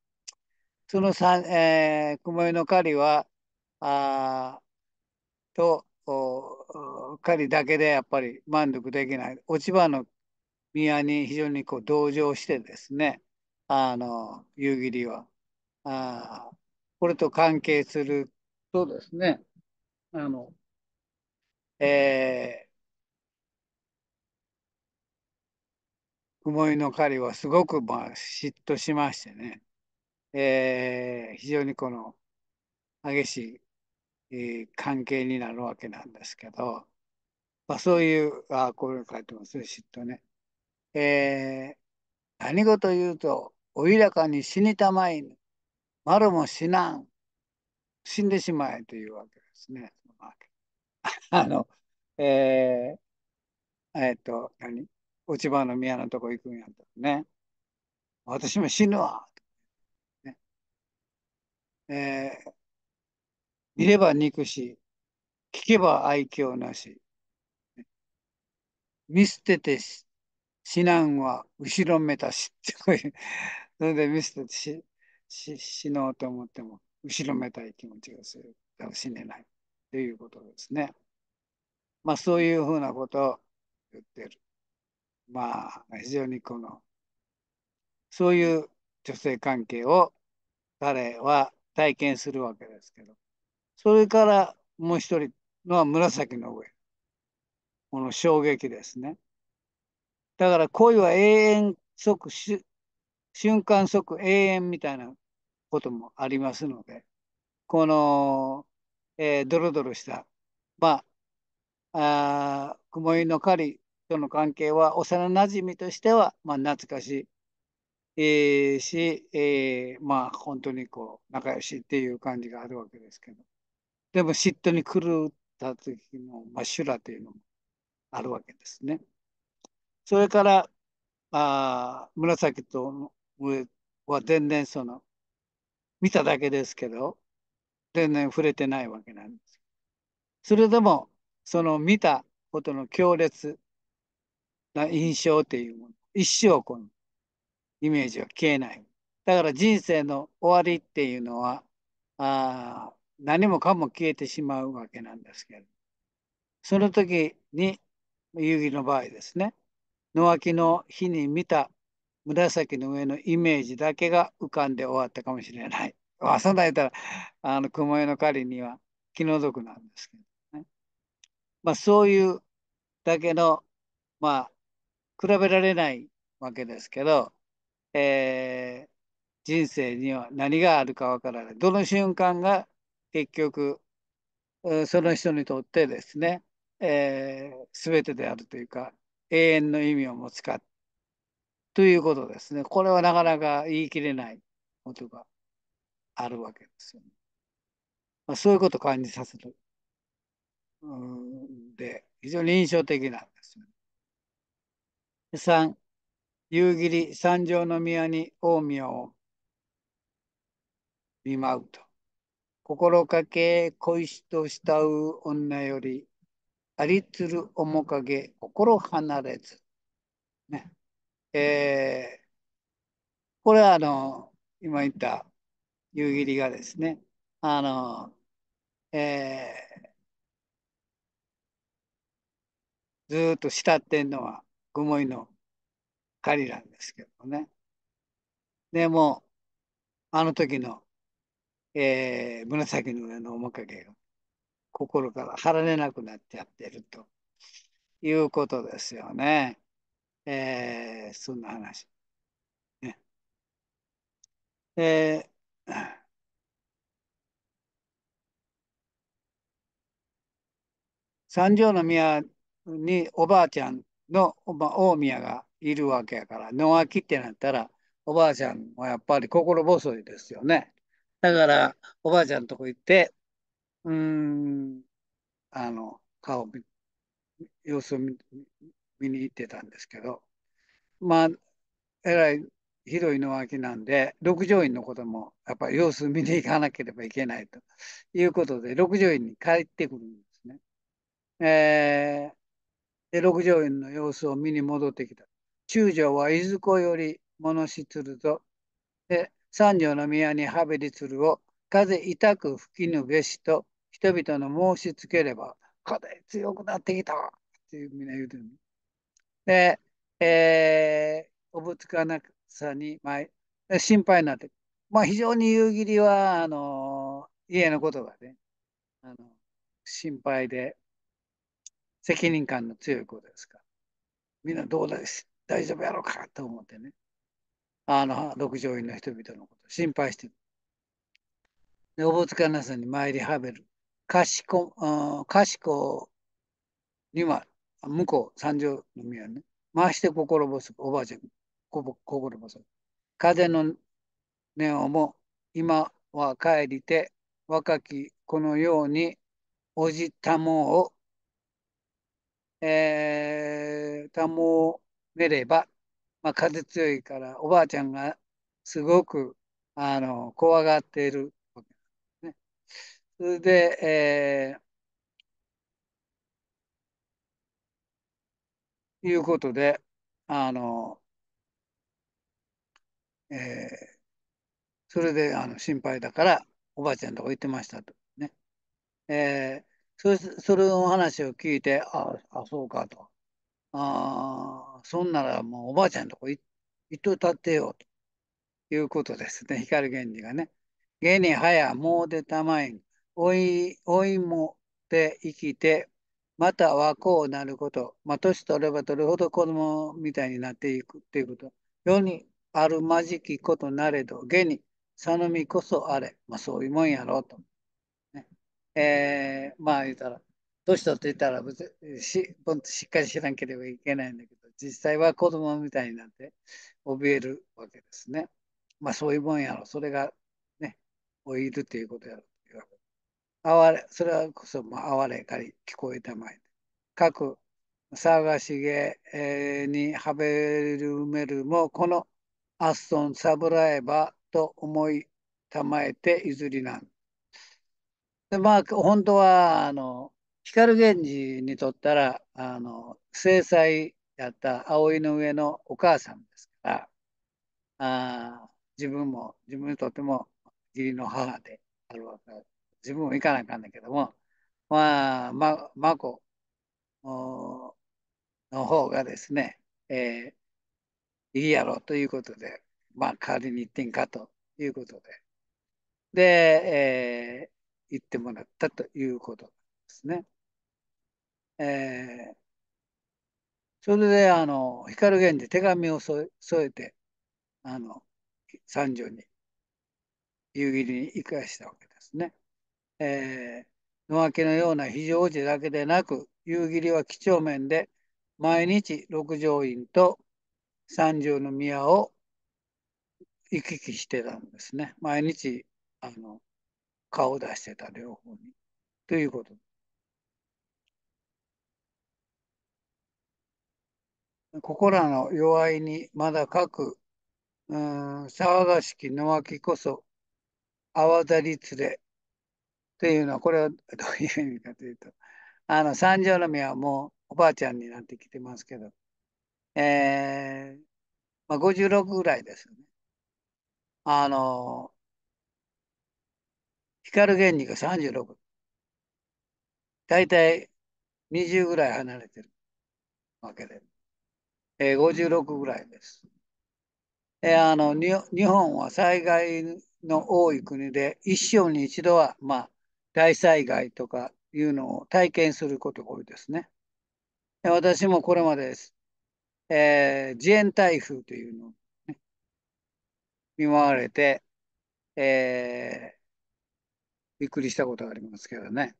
Speaker 1: その三、えー、雲井の狩りは、あとお狩りだけでやっぱり満足できない。落ち葉の宮に非常にこう同情してですね、あの夕霧はあこれと関係するとですね、あの、えー、雲井の狩りはすごく、まあ、嫉妬しましてね、えー、非常にこの激しい、えー、関係になるわけなんですけど、まあ、そういう、あこれ書いてますね、嫉妬ね。えー、何事言うと、おいらかに死にたまいぬ。丸も死なん。死んでしまえというわけですね。[laughs] あの、えー、えっ、と、何落ち葉の宮のとこ行くんやったらね。私も死ぬわ。ね、えー、見れば憎し、聞けば愛嬌なし。見捨ててし、死難は後ろめたし。[laughs] それで見捨ててし、死死のうと思っても後ろめたい気持ちがするから死ねないということですね。まあそういうふうなことを言ってる。まあ非常にこのそういう女性関係を彼は体験するわけですけどそれからもう一人のは紫の上この衝撃ですね。だから恋は永遠即死瞬間即永遠みたいなこともありますので、この、えー、ドロドロした、まあ、あ雲井の狩りとの関係は、幼なじみとしては、まあ、懐かしい、えー、し、えー、まあ、本当にこう、仲良しっていう感じがあるわけですけど、でも嫉妬に狂った時の、まあ、修羅というのもあるわけですね。それから、あ紫とは全然その、見ただけですけど、全然触れてないわけなんです。それでも、その見たことの強烈な印象っていうもの、一生このイメージは消えない。だから人生の終わりっていうのは、あ何もかも消えてしまうわけなんですけど、その時に、遊戯の場合ですね、野脇の日に見た紫の上のイメージだけが浮かんで終わったかもしれない。朝だいたらあの雲絵の狩りには気の毒なんですけどね。まあそういうだけのまあ比べられないわけですけど、えー、人生には何があるかわからない。どの瞬間が結局その人にとってですね、えー、全てであるというか永遠の意味を持つかということですね。これはなかなか言い切れないことがあるわけですよね。まあ、そういうことを感じさせる。うんで、非常に印象的なんですよね。3、夕霧三条宮に大宮を見舞うと。心かけ恋しと慕う女より、ありつる面影心離れず。ね。えー、これはあの、今言った夕霧がですね、あの、えー、ずっと慕ってんのは、雲井の狩りなんですけどね。でも、あの時の、えー、紫の上の面影が、心から離れなくなっちゃってるということですよね。えー、そんな話。ね、えー、三条の宮におばあちゃんの、大宮がいるわけやから、野脇ってなったら、おばあちゃんはやっぱり心細いですよね。だから、おばあちゃんのとこ行って、うん、あの、顔、様子を見見に行ってたんですけど、まあ、えらい広いの脇なんで、六条院のこともやっぱり様子見に行かなければいけないということで、六条院に帰ってくるんですね。えー、で、六条院の様子を見に戻ってきた。中条は伊豆こより物しつると、で、三条の宮にはべりつるを、風痛く吹きぬべしと、人々の申しつければ、風強くなってきたっていうみんな言うてる。で、えー、おぶつかなさに、まあ、心配になって、まあ、非常に夕霧は、あの、家のことがね、あの、心配で、責任感の強い子ですから、みんなどうだし、大丈夫やろうかと思ってね、あの、六条院の人々のこと心配してる。で、おぶつかなさに参りはべる。かしこ、うん、かしこには、向こう三条宮ね。回して心細く、おばあちゃん、心細く。風の根をも、今は帰りて、若きこのように、おじたもを、えー、たもめれば、まあ、風強いから、おばあちゃんがすごく、あの、怖がっているわけですね。それで、えーいうことで、あの、えー、それであの心配だから、おばあちゃんとこ行ってましたと。ね。えーそそれの話を聞いて、ああ、そうかと。ああ、そんならもうおばあちゃんとこ行っとたってよ、ということですね、光源氏がね。下に早もう出たまいん、老い、老いもで生きて、またはこうなること。まあ、年取れば取るほど子供みたいになっていくっていうこと。世にあるまじきことなれど、現に、のみこそあれ。まあ、そういうもんやろうと。ね、えー、まあ言うたら、年取っていたらししっかり知らなければいけないんだけど、実際は子供みたいになって怯えるわけですね。まあそういうもんやろ。それがね、老いるということやろ。哀れ、それはこそ、まあ、哀れかり聞こえたまえ。各騒がしげにはべるめるも、このアッソンサブラエバと思いたまえて譲りなん。で、まあ、本当は、あの、光源氏にとったら、あの、制裁やった葵の上のお母さんですから、あ自分も、自分にとっても義理の母であるわけです。自分も行かなあかんねんけども、まあ、ま、まこの方がですね、えー、いいやろということで、まあ、代わりに行ってんかということで、で、えー、行ってもらったということですね。えー、それで、あの、光源氏手紙を添えて、あの、三条に夕霧に生かしたわけですね。えー、野分けのような非常時だけでなく、夕霧は几帳面で、毎日六条院と三条の宮を行き来してたんですね。毎日、あの、顔を出してた、両方に。ということここらの弱いにまだ書く、う騒がしき野脇こそ、泡ざりつれ、というのはこれはどういう意味かというとあの三条の宮はもうおばあちゃんになってきてますけど、えーまあ、56ぐらいですよね。あの光源氏が36。大体20ぐらい離れてるわけで、えー、56ぐらいです。えー、あの日本は災害の多い国で一生に一度は、まあ、大災害とかいうのを体験することが多いですね。私もこれまでです、えー、自演台風というのを、ね、見舞われて、えー、びっくりしたことがありますけどね。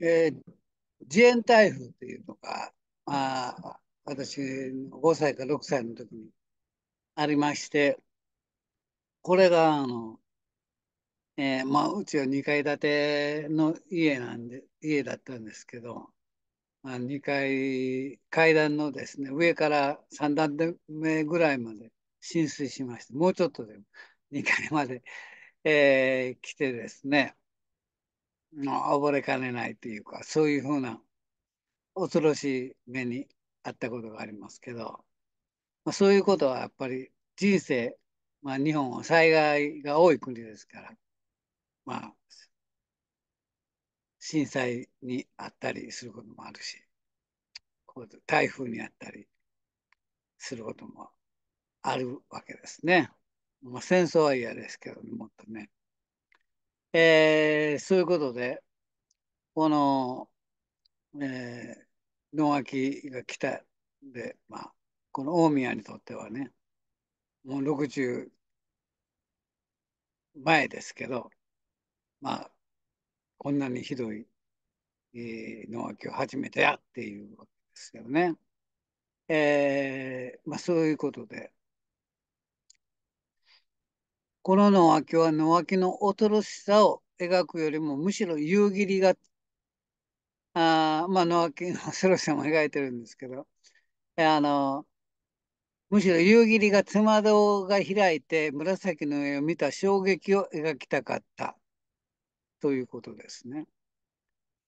Speaker 1: えー、自演台風というのが、まあ、私5歳か6歳の時にありまして、これがあのえー、まあ、うちは2階建ての家なんで、家だったんですけど、まあ、2階、階段のですね、上から3段目ぐらいまで浸水しまして、もうちょっとで2階まで、えー、来てですね、溺れかねないというか、そういうふうな恐ろしい目にあったことがありますけど、まあ、そういうことはやっぱり人生、まあ、日本は災害が多い国ですから、まあ、震災にあったりすることもあるし、台風にあったりすることもあるわけですね。まあ、戦争は嫌ですけど、ね、もっとね。えー、そういうことで、この、えー、野脇が来たで、まあ、この大宮にとってはね、もう60前ですけど、まあ、こんなにひどい、えー、のは今日初めてやっていうわけですよね。えー、まあ、そういうことで。この野脇は野脇の恐ろしさを描くよりもむしろ夕霧があまあ野脇の恐ろしさも描いてるんですけどあのむしろ夕霧がつまどが開いて紫の絵を見た衝撃を描きたかったということですね。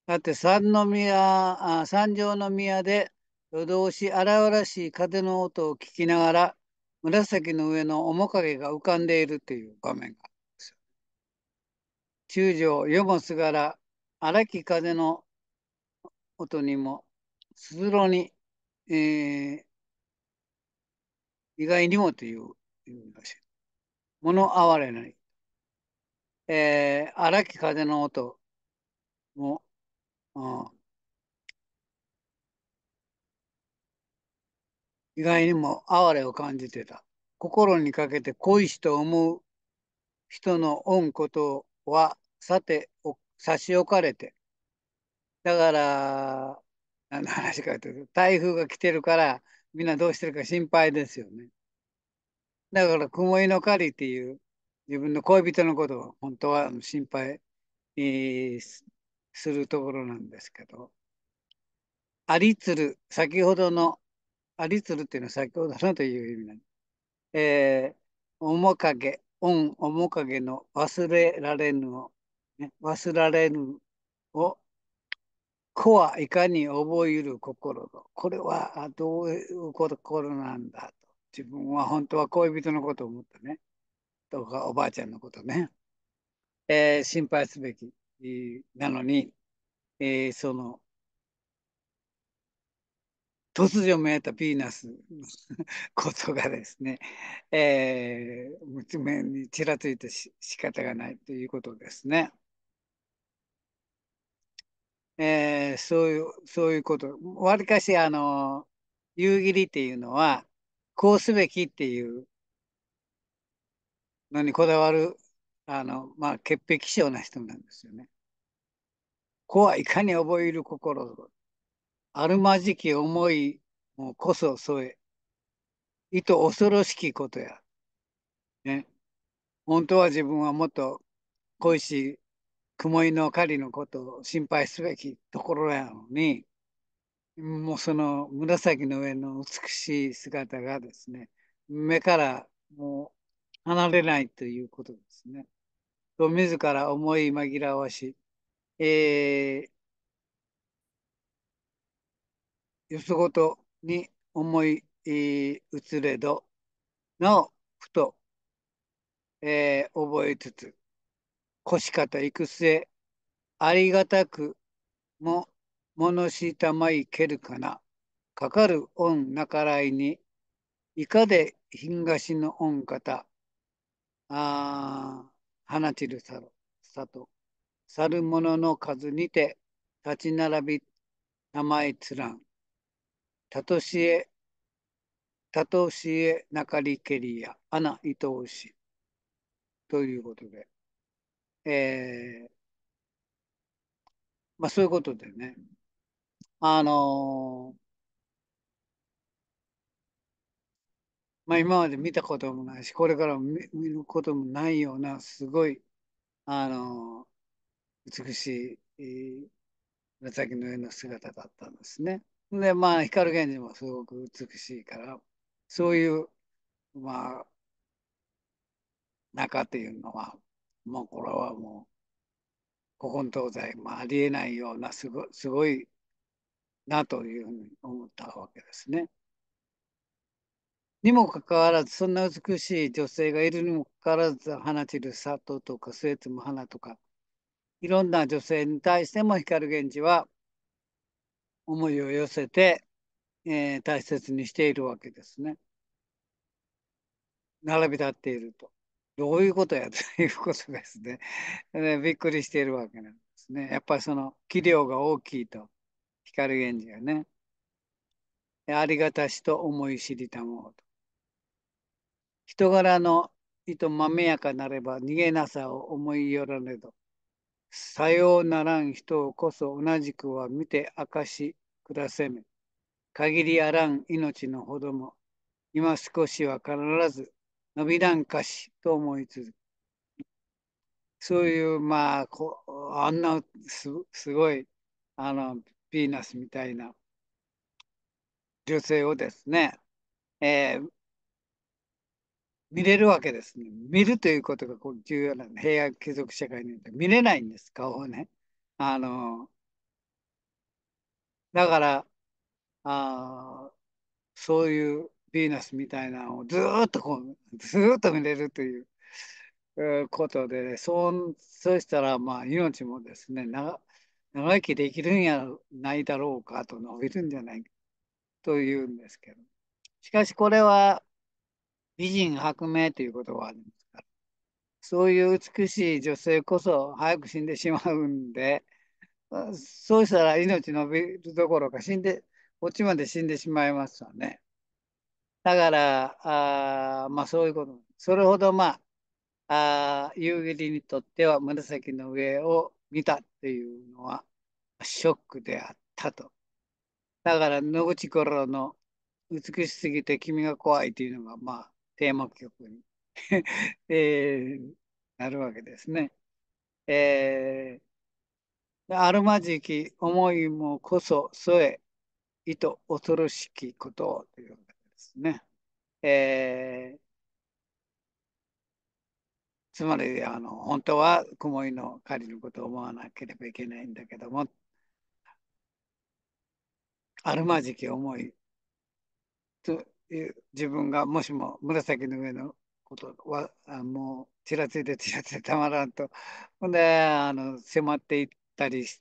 Speaker 1: だって三宮あ三条宮で夜通し荒々しい風の音を聞きながら紫の上の面影が浮かんでいるという場面があるんですよ。中将よもすがら荒き風の音にもすずろに、えー、意外にもという意味らしい。物哀れない。えー、荒き風の音も、うん、意外にも哀れを感じてた。心にかけて恋しと思う人の恩ことはさて差し置かれて。だから、何の話かというと、台風が来てるから、みんなどうしてるか心配ですよね。だから、雲井の狩りっていう自分の恋人のことを本当は心配、するところなんですけど、ありつる、先ほどの、ありつるっていうのは先ほどのという意味なんです。えー、面影、恩、面影の忘れられぬを、ね、忘られぬを、子はいかに覚える心と。これはどういう心なんだと。自分は本当は恋人のことを思ってね。とかおばあちゃんのことね、えー、心配すべき、なのに、えー、その突如見えたヴィーナスの [laughs] ことがですね、えー、娘にちらついてし仕方がないということですね。えー、そういう、そういうこと。わりかし、あの、夕霧っていうのは、こうすべきっていうのにこだわる、あの、まあ、潔癖症な人なんですよね。子はいかに覚える心、あるまじき思いもこそ添え、意図恐ろしきことや。ね。本当は自分はもっと恋しい雲井の狩りのことを心配すべきところやのに、もうその紫の上の美しい姿がですね、目からもう離れないということですね。と自ら思い紛らわし、えー、よそごとに思い、えー、移れど、なお、ふと、えー、覚えつつ、腰方行く末、ありがたくも、物したまいけるかな、かかる恩なからいに、いかでひんがしの恩方、あ放ちる里、去る者の数にて、立ち並び、名前連。たとしえ、たとしえ、なかりけりや、あな、いとおし。ということで。えー、まあそういうことでね。あのーまあ、今まで見たこともないし、これから見ることもないような、すごい、あの、美しい、紫の絵の姿だったんですね。で、まあ、光源氏もすごく美しいから、そういう、まあ、中っていうのは、もうこれはもう、古今東西、まあ、ありえないようなすごすごいなというふうに思ったわけですね。にもかかわらず、そんな美しい女性がいるにもかかわらず、放ちる里とか末摘む花とか、いろんな女性に対しても光源氏は思いを寄せて、えー、大切にしているわけですね。並び立っていると。どういうことやということですね。[laughs] びっくりしているわけなんですね。やっぱりその器量が大きいと、光源氏がね。ありがたしと思い知りたもうと。人柄の糸まめやかなれば逃げなさを思いよらねど。さようならん人をこそ同じくは見て明かし暮らせめ。限りあらん命のほども、今少しは必ず伸びなんかしと思いつつ。そういう、まあ、こあんなすすごい、あの、ヴィーナスみたいな女性をですね、えー、見れるわけですね。見るということがこう重要な平和貴族社会に見れないんです、顔をね。あの、だから、あそういうヴィーナスみたいなのをずっとこう、ずっと見れるということで、ね、そうそうしたら、まあ、命もですね長、長生きできるんやないだろうかと伸びるんじゃないかというんですけど。しかしこれは美人薄命という言葉がありますから。そういう美しい女性こそ早く死んでしまうんで、そうしたら命伸びるどころか死んで、こっちまで死んでしまいますわね。だから、あまあそういうこと。それほどまあ、あ夕霧にとっては紫の上を見たっていうのはショックであったと。だから野口頃の美しすぎて君が怖いというのがまあテーマ曲に、[laughs] えー、なるわけですね。えー、あるまじき思いもこそ添え、意図恐ろしきことをというわけですね。えー、つまりあの本当は雲井の狩りのことを思わなければいけないんだけどもあるまじき思いと自分がもしも紫の上のことはもうちらついてちらついてたまらんとほんであの迫っていったりし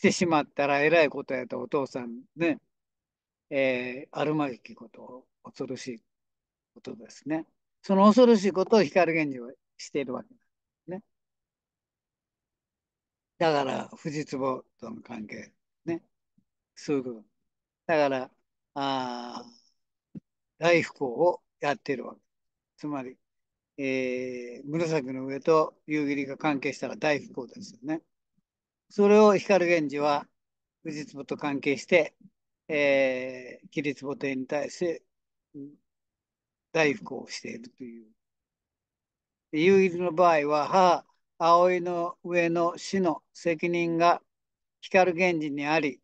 Speaker 1: てしまったらえらいことやとお父さんね、えー、あるまじきこと恐ろしいことですねその恐ろしいことを光源氏はしているわけですねだから藤壺との関係ねすぐだからああ大不をやってるわけ。つまり、えー、紫の上と夕霧が関係したら大不幸ですよね。それを光源氏は富士壺と関係して、えー、霧壺帝に対して大不幸をしているという。夕霧の場合は母葵の上の死の責任が光源氏にあり、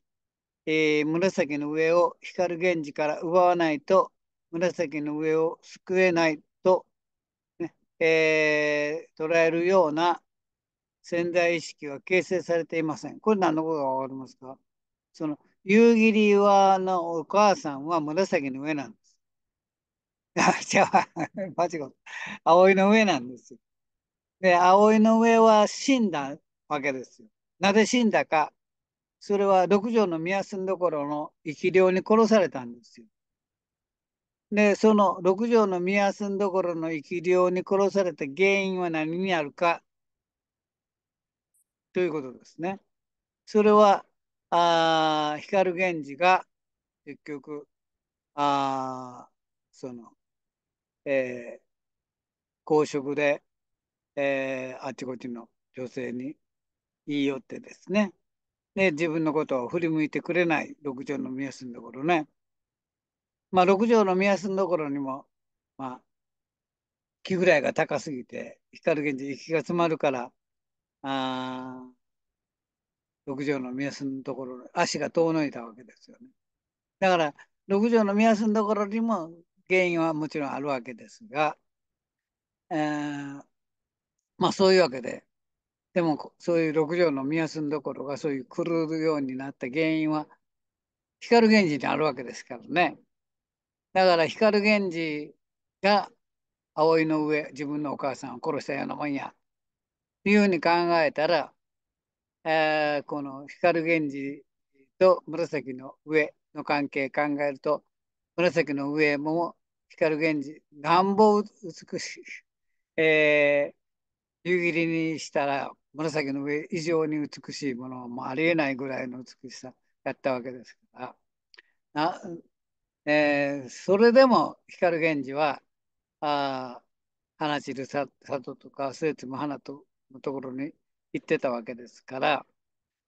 Speaker 1: えー、紫の上を光源氏から奪わないと紫の上を救えないと、ねえー、捉えるような潜在意識は形成されていません。これ何のことか分かりますかその夕霧はのお母さんは紫の上なんです。じゃあ、間違う。葵の上なんですよ。で、葵の上は死んだわけですよ。なぜ死んだか。それは六条の宮住所の生き量に殺されたんですよ。で、その六条の宮住どころの生き量に殺された原因は何にあるかということですね。それは、あ光源氏が結局、あその、えー、公職で、えー、あちこちの女性に言い寄ってですね、で自分のことを振り向いてくれない六条の宮住んところね。まあ、6畳の目安のところにも、まあ、木ぐらいが高すぎて、光源氏息が詰まるから、あ6畳の目安のところ、足が遠のいたわけですよね。だから、六畳の目安のところにも原因はもちろんあるわけですが、えー、まあそういうわけで、でもそういう6畳の目安のところがそういう狂うようになった原因は光源氏にあるわけですからね。だから光源氏が葵の上自分のお母さんを殺したようなもんやというふうに考えたら、えー、この光源氏と紫の上の関係考えると紫の上も光源氏願望美しい、えー、夕霧にしたら紫の上以上に美しいものもありえないぐらいの美しさやったわけですから。なえー、それでも光源氏はあ花散る里とか末妻花とのところに行ってたわけですから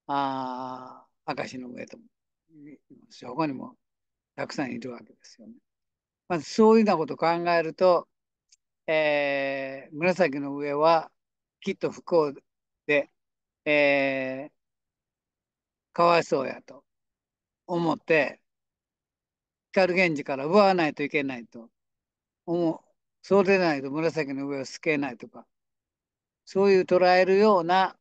Speaker 1: あ明石の上とも他にもたくさんいるわけですよね。まあ、そういうようなことを考えると、えー、紫の上はきっと不幸で、えー、かわいそうやと思って光源氏から奪わないといけないと思う。そうでないと紫の上を透けないとか、そういう捉えるような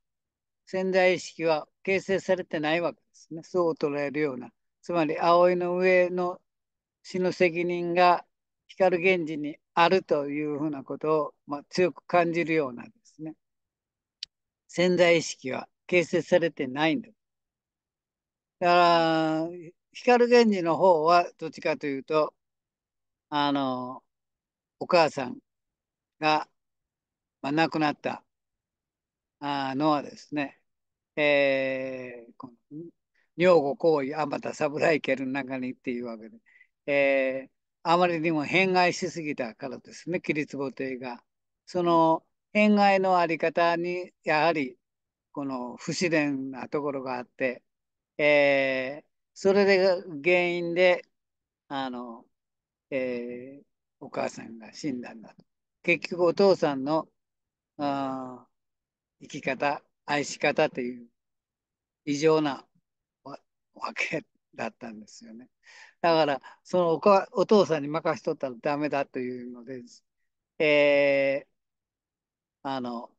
Speaker 1: 潜在意識は形成されてないわけですね。そう捉えるような。つまり、葵の上の死の責任が光源氏にあるというふうなことを、まあ、強く感じるようなですね。潜在意識は形成されてないんだ。だから、光源氏の方はどっちかというと、あの、お母さんが、まあ、亡くなったあのはですね、えー、この女房行為、あまた侍家の中にっていうわけで、えー、あまりにも偏愛しすぎたからですね、桐壺帝が。その偏愛のあり方に、やはり、この不自然なところがあって、えー、それで原因で、あの、えー、お母さんが死んだんだと。結局お父さんのあ生き方、愛し方という異常なわけだったんですよね。だから、そのおかお父さんに任しとったらダメだというので、えー、あの、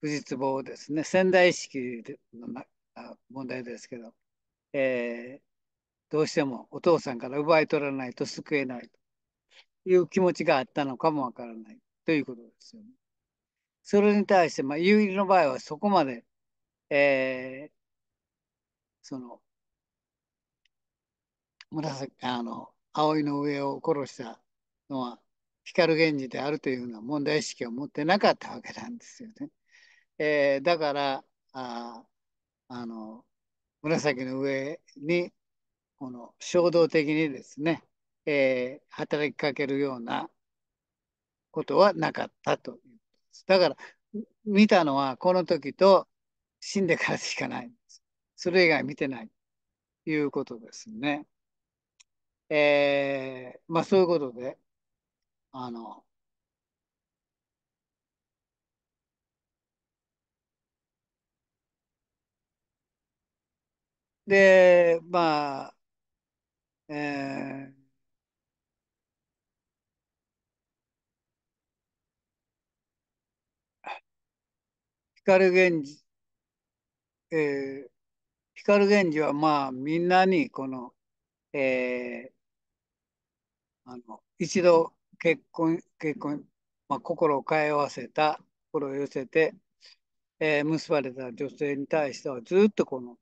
Speaker 1: 不実壺をですね、仙台意識の問題ですけど、えー、どうしてもお父さんから奪い取らないと救えないという気持ちがあったのかもわからないということですよね。それに対して、まあ、有利の場合はそこまで、えー、その、紫、あの、葵の上を殺したのは光源氏であるというような問題意識を持ってなかったわけなんですよね。えー、だから、ああの、紫の上にこの衝動的にですね、えー、働きかけるようなことはなかったということです。だから見たのはこの時と死んでからしかないんです。それ以外見てないということですね。えー、まあそういうことで、あの、で、まあ、えー、光源氏、えー、光源氏はまあみんなにこの、えー、あの一度結婚結婚、まあ、心を通わせた心を寄せて、えー、結ばれた女性に対してはずっとこの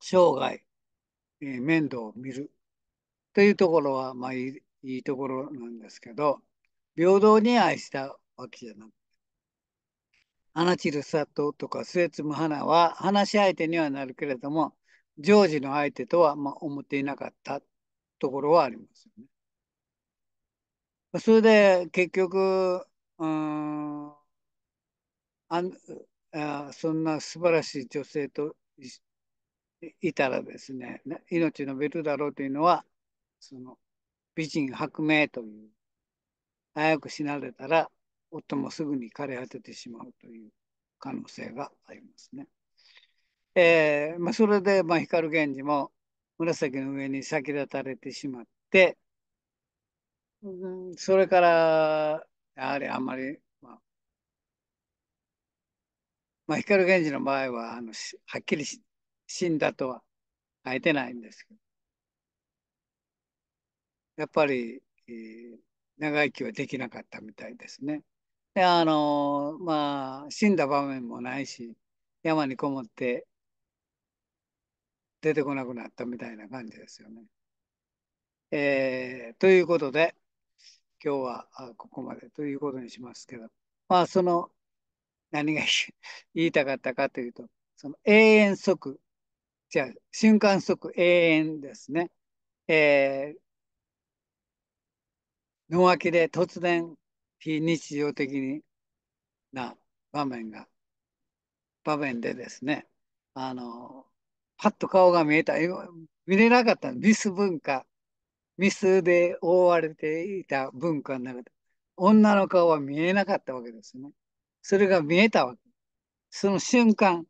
Speaker 1: 生涯、えー、面倒を見るというところは、まあいい、いいところなんですけど、平等に愛したわけじゃなくて、花散る里とか末摘む花は話し相手にはなるけれども、常時の相手とはまあ思っていなかったところはありますよね。それで結局、うん、あんあそんな素晴らしい女性といたらですね、命のベるだろうというのは、その美人薄命という、早く死なれたら、夫もすぐに枯れ果ててしまうという可能性がありますね。えーまあ、それで、まあ、光源氏も紫の上に先立たれてしまって、うん、それから、やはりあんまり、まあ、まあ、光源氏の場合は、あのはっきりし死んだとは書いてないんですけど、やっぱり、えー、長生きはできなかったみたいですね。で、あのー、まあ、死んだ場面もないし、山にこもって出てこなくなったみたいな感じですよね。えー、ということで、今日はここまでということにしますけど、まあ、その、何が言いたかったかというと、その永遠即じゃあ、瞬間即永遠ですね。えー、野脇で突然、非日常的な場面が、場面でですね、あの、パッと顔が見えた、見れなかった、ミス文化、ミスで覆われていた文化の中で、女の顔は見えなかったわけですね。それが見えたわけ。その瞬間、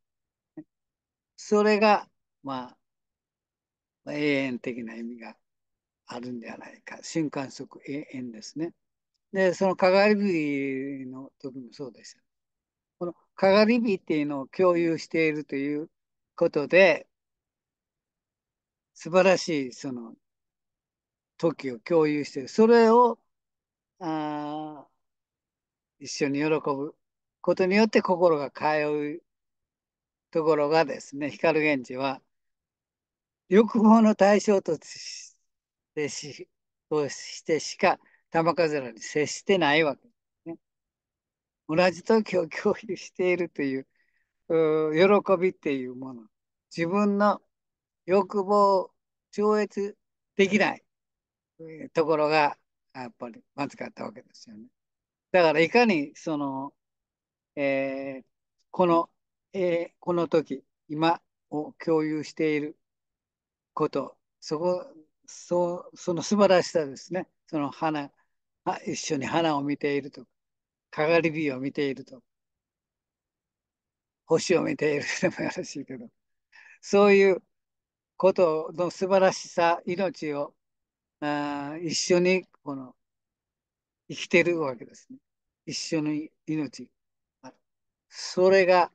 Speaker 1: それがまあ、永遠的な意味があるんじゃないか。瞬間即永遠ですね。で、そのかがり火」の時もそうでした。このかがり火」っていうのを共有しているということで、素晴らしいその時を共有している。それをあ一緒に喜ぶことによって心が通うところがですね、光源氏は欲望の対象としてししてしか玉飾りに接してないわけですね。同じ時を共有しているという喜びっていうもの自分の欲望を超越できないところがやっぱりまずかったわけですよね。だからいかにその、えー、この、えー、この時今を共有していること、そこ、そその素晴らしさですね。その花、一緒に花を見ているとか、かがり火を見ているとか、星を見ているでもよろしいけど、そういうことの素晴らしさ、命をあ一緒にこの生きてるわけですね。一緒に命それが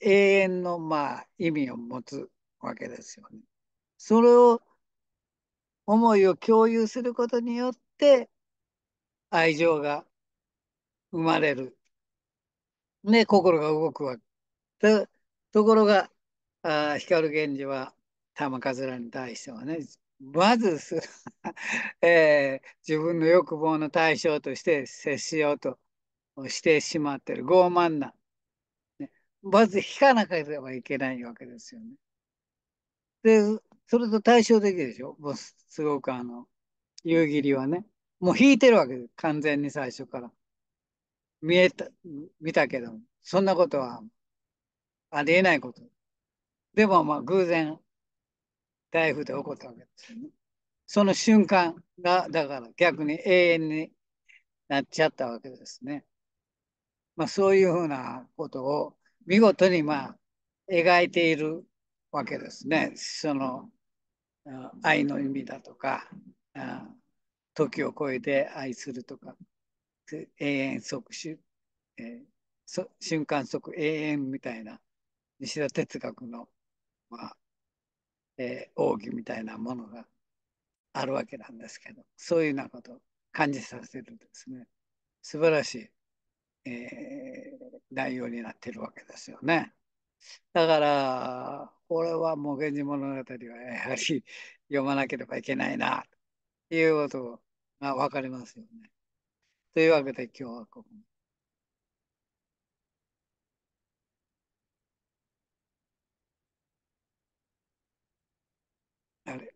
Speaker 1: 永遠のまあ意味を持つわけですよね。それを、思いを共有することによって、愛情が生まれる。ね、心が動くわけ。とところが、あ光源氏は玉飾に対してはね、まずす、[laughs] えー、自分の欲望の対象として接しようとしてしまってる傲慢な、ね、まず引かなければいけないわけですよね。で、それと対照的でしょもうすごくあの、夕霧はね。もう引いてるわけです。完全に最初から。見えた、見たけども、そんなことはありえないこと。でもまあ偶然、台風で起こったわけですよね。その瞬間が、だから逆に永遠になっちゃったわけですね。まあそういうふうなことを見事にまあ描いているわけですね。その愛の意味だとか、時を超えて愛するとか、永遠即死、えー、瞬間即永遠みたいな西田哲学の、まあえー、奥義みたいなものがあるわけなんですけど、そういうようなことを感じさせるですね、素晴らしい、えー、内容になってるわけですよね。だから、これはもう源氏物語はやはり読まなければいけないな、ということがわかりますよね。というわけで今日はここに。あれ